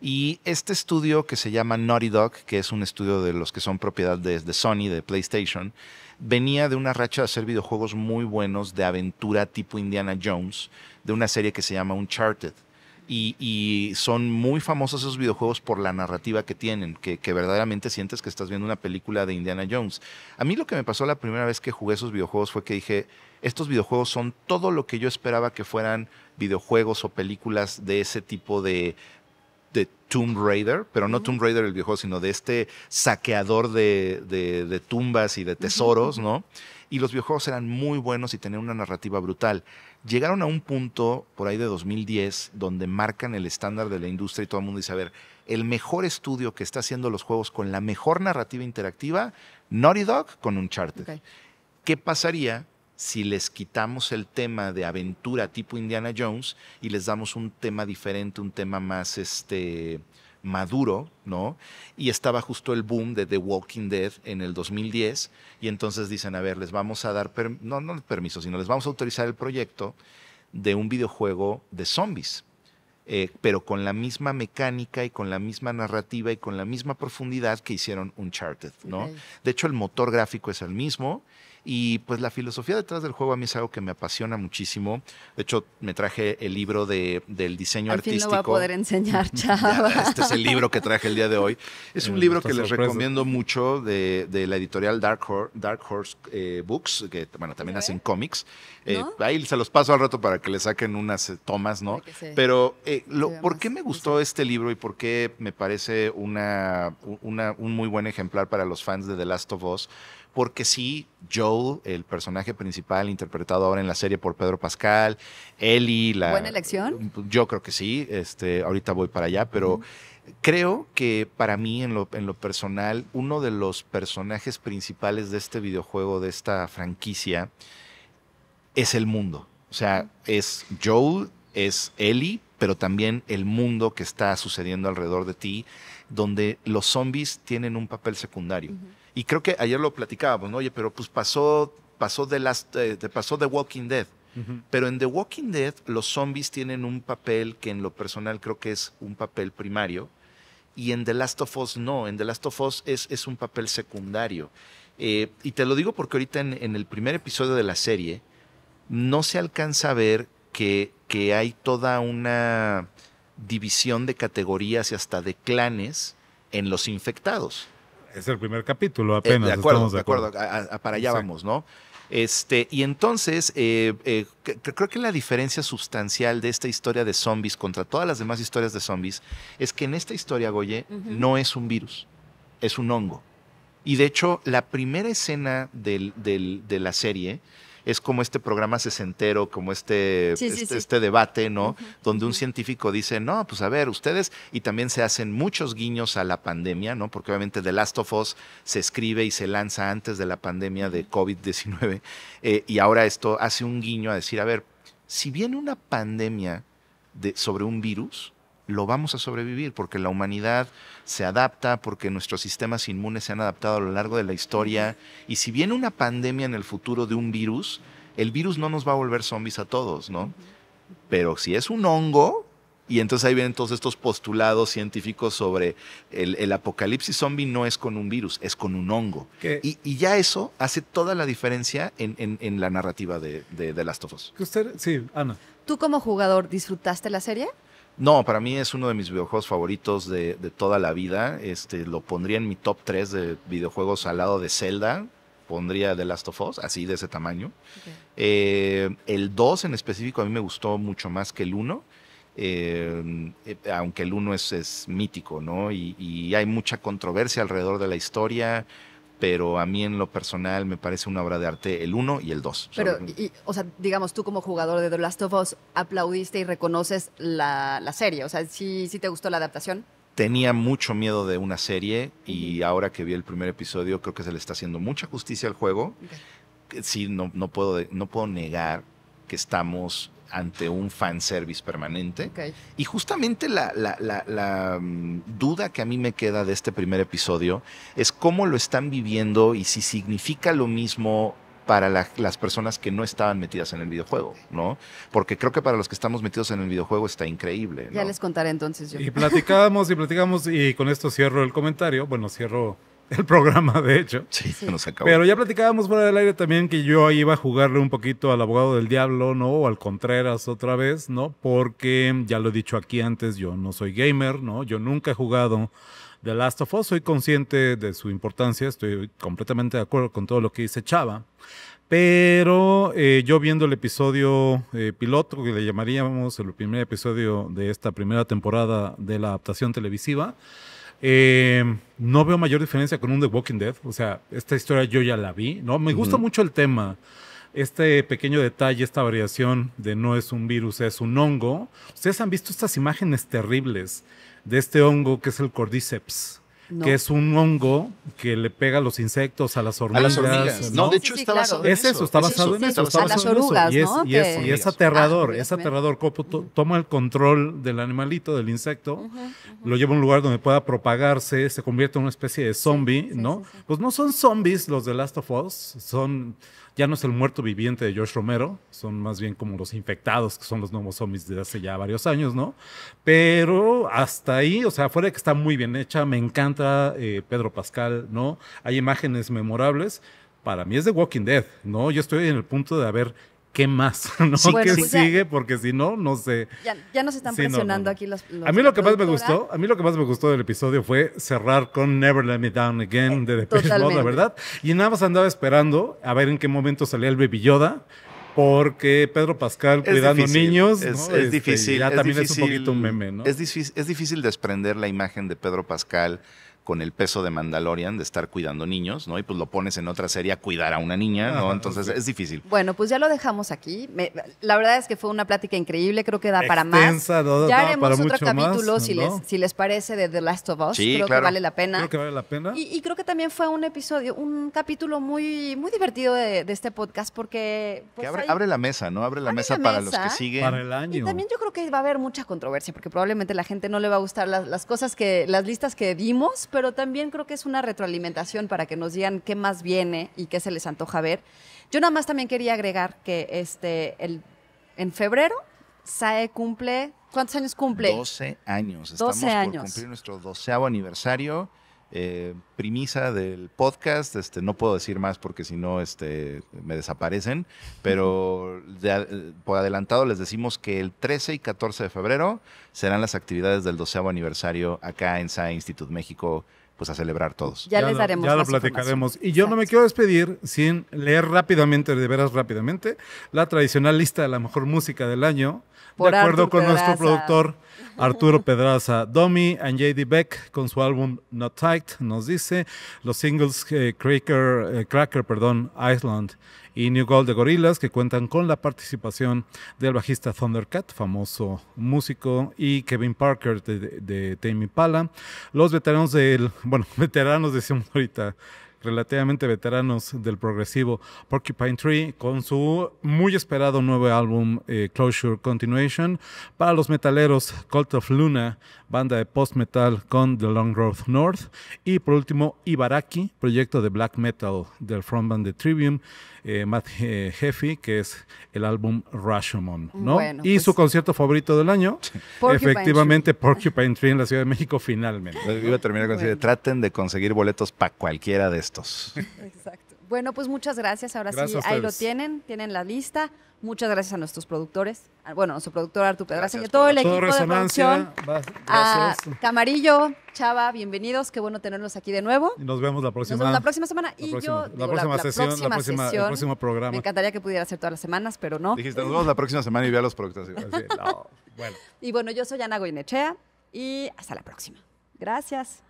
Y este estudio que se llama Naughty Dog, que es un estudio de los que son propiedad de, Sony, de PlayStation, venía de una racha de hacer videojuegos muy buenos de aventura tipo Indiana Jones, de una serie que se llama Uncharted. Y, son muy famosos esos videojuegos por la narrativa que tienen, que, que, verdaderamente sientes que estás viendo una película de Indiana Jones. A mí lo que me pasó la primera vez que jugué esos videojuegos fue que dije, estos videojuegos son todo lo que yo esperaba que fueran videojuegos o películas de ese tipo de de Tomb Raider, pero no Tomb Raider el viejo, sino de este saqueador de, tumbas y de tesoros, ¿no? Y los videojuegos eran muy buenos y tenían una narrativa brutal. Llegaron a un punto, por ahí de 2010, donde marcan el estándar de la industria y todo el mundo dice, a ver, el mejor estudio que está haciendo los juegos con la mejor narrativa interactiva, Naughty Dog con Uncharted. ¿Qué pasaría si les quitamos el tema de aventura tipo Indiana Jones y les damos un tema diferente, un tema más este, maduro, ¿no? Y estaba justo el boom de The Walking Dead en el 2010 y entonces dicen, a ver, les vamos a dar, no, no permiso, sino les vamos a autorizar el proyecto de un videojuego de zombies. Eh, pero con la misma mecánica y con la misma narrativa y con la misma profundidad que hicieron Uncharted, ¿no? De hecho, el motor gráfico es el mismo, y pues la filosofía detrás del juego a mí es algo que me apasiona muchísimo. De hecho, me traje el libro de, del diseño Al fin artístico. Lo va a poder enseñar, chava. este es el libro que traje el día de hoy. Es eh, un libro que les recomiendo mucho de, la editorial Dark Horse, Dark Horse eh, Books, que bueno, también hacen cómics. Eh, ahí se los paso al rato para que le saquen unas tomas, ¿no? Pero, ¿por qué me gustó este libro y por qué me parece una, un muy buen ejemplar para los fans de The Last of Us? porque sí, Joel, el personaje principal interpretado ahora en la serie por Pedro Pascal, Ellie, la... Buena elección. Yo creo que sí, este, ahorita voy para allá, pero... Creo que para mí, en lo, personal, uno de los personajes principales de este videojuego, de esta franquicia, es el mundo. O sea, es Joel, es Ellie, pero también el mundo que está sucediendo alrededor de ti, donde los zombies tienen un papel secundario. Y creo que ayer lo platicábamos, ¿no? Oye, pero pues pasó, pasó, de eh, pasó The Walking Dead. Pero en The Walking Dead los zombies tienen un papel que en lo personal creo que es un papel primario y en The Last of Us no, en The Last of Us es, un papel secundario. Eh, y te lo digo porque ahorita en, el primer episodio de la serie no se alcanza a ver que, que hay toda una división de categorías y hasta de clanes en los infectados. Es el primer capítulo, eh, apenas. de acuerdo, de acuerdo. acuerdo. para allá vamos, ¿no? Este, y entonces, eh, eh, creo que la diferencia sustancial de esta historia de zombies contra todas las demás historias de zombies es que en esta historia, Goye, no es un virus, es un hongo. Y de hecho, la primera escena de la serie es como este programa sesentero, como este, este, este, debate, ¿no? Donde un científico dice, no, pues a ver, ustedes, y también se hacen muchos guiños a la pandemia, ¿no? Porque obviamente The Last of Us se escribe y se lanza antes de la pandemia de COVID-19, eh, y ahora esto hace un guiño a decir, a ver, si viene una pandemia de, sobre un virus, lo vamos a sobrevivir porque la humanidad se adapta, porque nuestros sistemas inmunes se han adaptado a lo largo de la historia. Y si viene una pandemia en el futuro de un virus, el virus no nos va a volver zombies a todos, ¿no? Pero si es un hongo, y entonces ahí vienen todos estos postulados científicos sobre el, apocalipsis zombie no es con un virus, es con un hongo. Y, ya eso hace toda la diferencia en, la narrativa de, de, Last of Us. Usted, sí, ¿Tú como jugador disfrutaste la serie? No, para mí es uno de mis videojuegos favoritos de, toda la vida. Este, lo pondría en mi top 3 de videojuegos al lado de Zelda. Pondría The Last of Us, así de ese tamaño. Eh, el 2 en específico a mí me gustó mucho más que el 1. Eh, eh, aunque el 1 es, mítico, ¿no? y hay mucha controversia alrededor de la historia pero a mí en lo personal me parece una obra de arte el 1 y el 2. Pero, o sea, digamos, tú como jugador de The Last of Us aplaudiste y reconoces la, serie, o sea, ¿sí, ¿sí te gustó la adaptación? Tenía mucho miedo de una serie y ahora que vi el primer episodio creo que se le está haciendo mucha justicia al juego. Sí, no, puedo, no puedo negar que estamos ante un fanservice permanente. Y justamente la, mm, duda que a mí me queda de este primer episodio es cómo lo están viviendo y si significa lo mismo para las personas que no estaban metidas en el videojuego, ¿no? Porque creo que para los que estamos metidos en el videojuego está increíble. Ya les contaré entonces yo. Y platicamos y platicamos y con esto cierro el comentario, bueno, cierro el programa, de hecho. Sí, nos acabó. Pero ya platicábamos fuera del aire también que yo iba a jugarle un poquito al abogado del diablo, ¿no? O al Contreras otra vez, ¿no? Porque ya lo he dicho aquí antes, yo no soy gamer, ¿no? Yo nunca he jugado The Last of Us, soy consciente de su importancia, estoy completamente de acuerdo con todo lo que dice Chava. Pero eh, yo viendo el episodio eh, piloto, que le llamaríamos el primer episodio de esta primera temporada de la adaptación televisiva, eh, no veo mayor diferencia con un The Walking Dead. O sea, esta historia yo ya la vi. No, me gusta mucho el tema. Este pequeño detalle, esta variación de no es un virus, es un hongo. Ustedes han visto estas imágenes terribles de este hongo que es el Cordyceps que es un hongo que le pega a los insectos, a las hormigas. ¿no? de hecho está basado en eso. Es eso, está basado en eso. las orugas, Y es, aterrador, es aterrador. Ah, Copo toma el control del animalito, del insecto, lo lleva a un lugar donde pueda propagarse, se convierte en una especie de zombie, ¿no? Pues no son zombies los de Last of Us, son ya no es el muerto viviente de George Romero, son más bien como los infectados, que son los nuevos zombies de hace ya varios años, ¿no? Pero hasta ahí, o sea, fuera de que está muy bien hecha, me encanta eh, Pedro Pascal, ¿no? Hay imágenes memorables. Para mí es de Walking Dead, ¿no? Yo estoy en el punto de haber ¿qué más? ¿No? ¿Qué sigue? Porque si no, no sé. Ya, ya nos están presionando aquí los, A mí lo que más me gustó, a mí lo que más me gustó del episodio fue cerrar con Never Let Me Down Again eh, de The Mode, la verdad. Y nada más andaba esperando a ver en qué momento salía el Baby Yoda porque Pedro Pascal cuidando niños es, este, difícil. Ya también es un poquito un meme, Es difícil, es difícil desprender la imagen de Pedro Pascal con el peso de Mandalorian de estar cuidando niños, ¿no? Y pues lo pones en otra serie a cuidar a una niña, ¿no? Entonces es difícil. Bueno, pues ya lo dejamos aquí. la verdad es que fue una plática increíble, creo que da para más. ya haremos otro capítulo si, les, si les parece de The Last of Us, creo que vale la pena. Creo que vale la pena. Y, creo que también fue un episodio, un capítulo muy, muy divertido de, este podcast porque... Pues, que abre, la mesa, ¿no? Abre la mesa para los que siguen. el año. Y también yo creo que va a haber mucha controversia porque probablemente la gente no le va a gustar las, las cosas que, las listas que dimos, pero también creo que es una retroalimentación para que nos digan qué más viene y qué se les antoja ver. Yo nada más también quería agregar que este, el, en febrero SAE cumple, ¿cuántos años cumple? 12 años. Estamos años. por cumplir nuestro doceavo aniversario eh, premisa del podcast. Este, no puedo decir más porque si no este, me desaparecen, pero por adelantado les decimos que el 13 y 14 de febrero serán las actividades del 12 aniversario acá en SAE Instituto México, pues a celebrar todos. Ya, les daremos. ya lo platicaremos. Y yo no me quiero despedir sin leer rápidamente, de veras rápidamente, la tradicional lista de la mejor música del año, de acuerdo con nuestro productor. Arturo Pedraza, Domi and JD Beck con su álbum Not Tight, nos dice, los singles eh, Cracker, eh, Cracker, perdón, Island y New Gold de Gorillas, que cuentan con la participación del bajista Thundercat, famoso músico, y Kevin Parker de, de, Pala Los veteranos del, bueno, veteranos decimos ahorita, relativamente veteranos del progresivo Porcupine Tree con su muy esperado nuevo álbum eh, Closure Continuation. Para los metaleros, Cult of Luna banda de post metal con The Long Road North. Y por último, Ibaraki, proyecto de black metal del frontman de Trivium, eh, Matt eh, Heffy, que es el álbum Rashomon. ¿no? y su pues concierto favorito del año, efectivamente, Porcupine Tree en la Ciudad de México, finalmente. Iba a terminar con traten de conseguir boletos para cualquiera de estos. Exacto. Bueno, pues muchas gracias. Ahora sí, ahí lo tienen, tienen la lista. Muchas gracias a nuestros productores, bueno, a nuestro productor Arturo Pedraza y a todo el equipo de producción. a Camarillo, Chava, bienvenidos, qué bueno tenerlos aquí de nuevo. nos vemos la próxima. semana. la próxima semana y yo la, próxima sesión, el próximo programa. Me encantaría que pudiera ser todas las semanas, pero no. Dijiste, nos vemos la próxima semana y ve a los productores. bueno. Y bueno, yo soy Ana Goinechea y hasta la próxima. Gracias.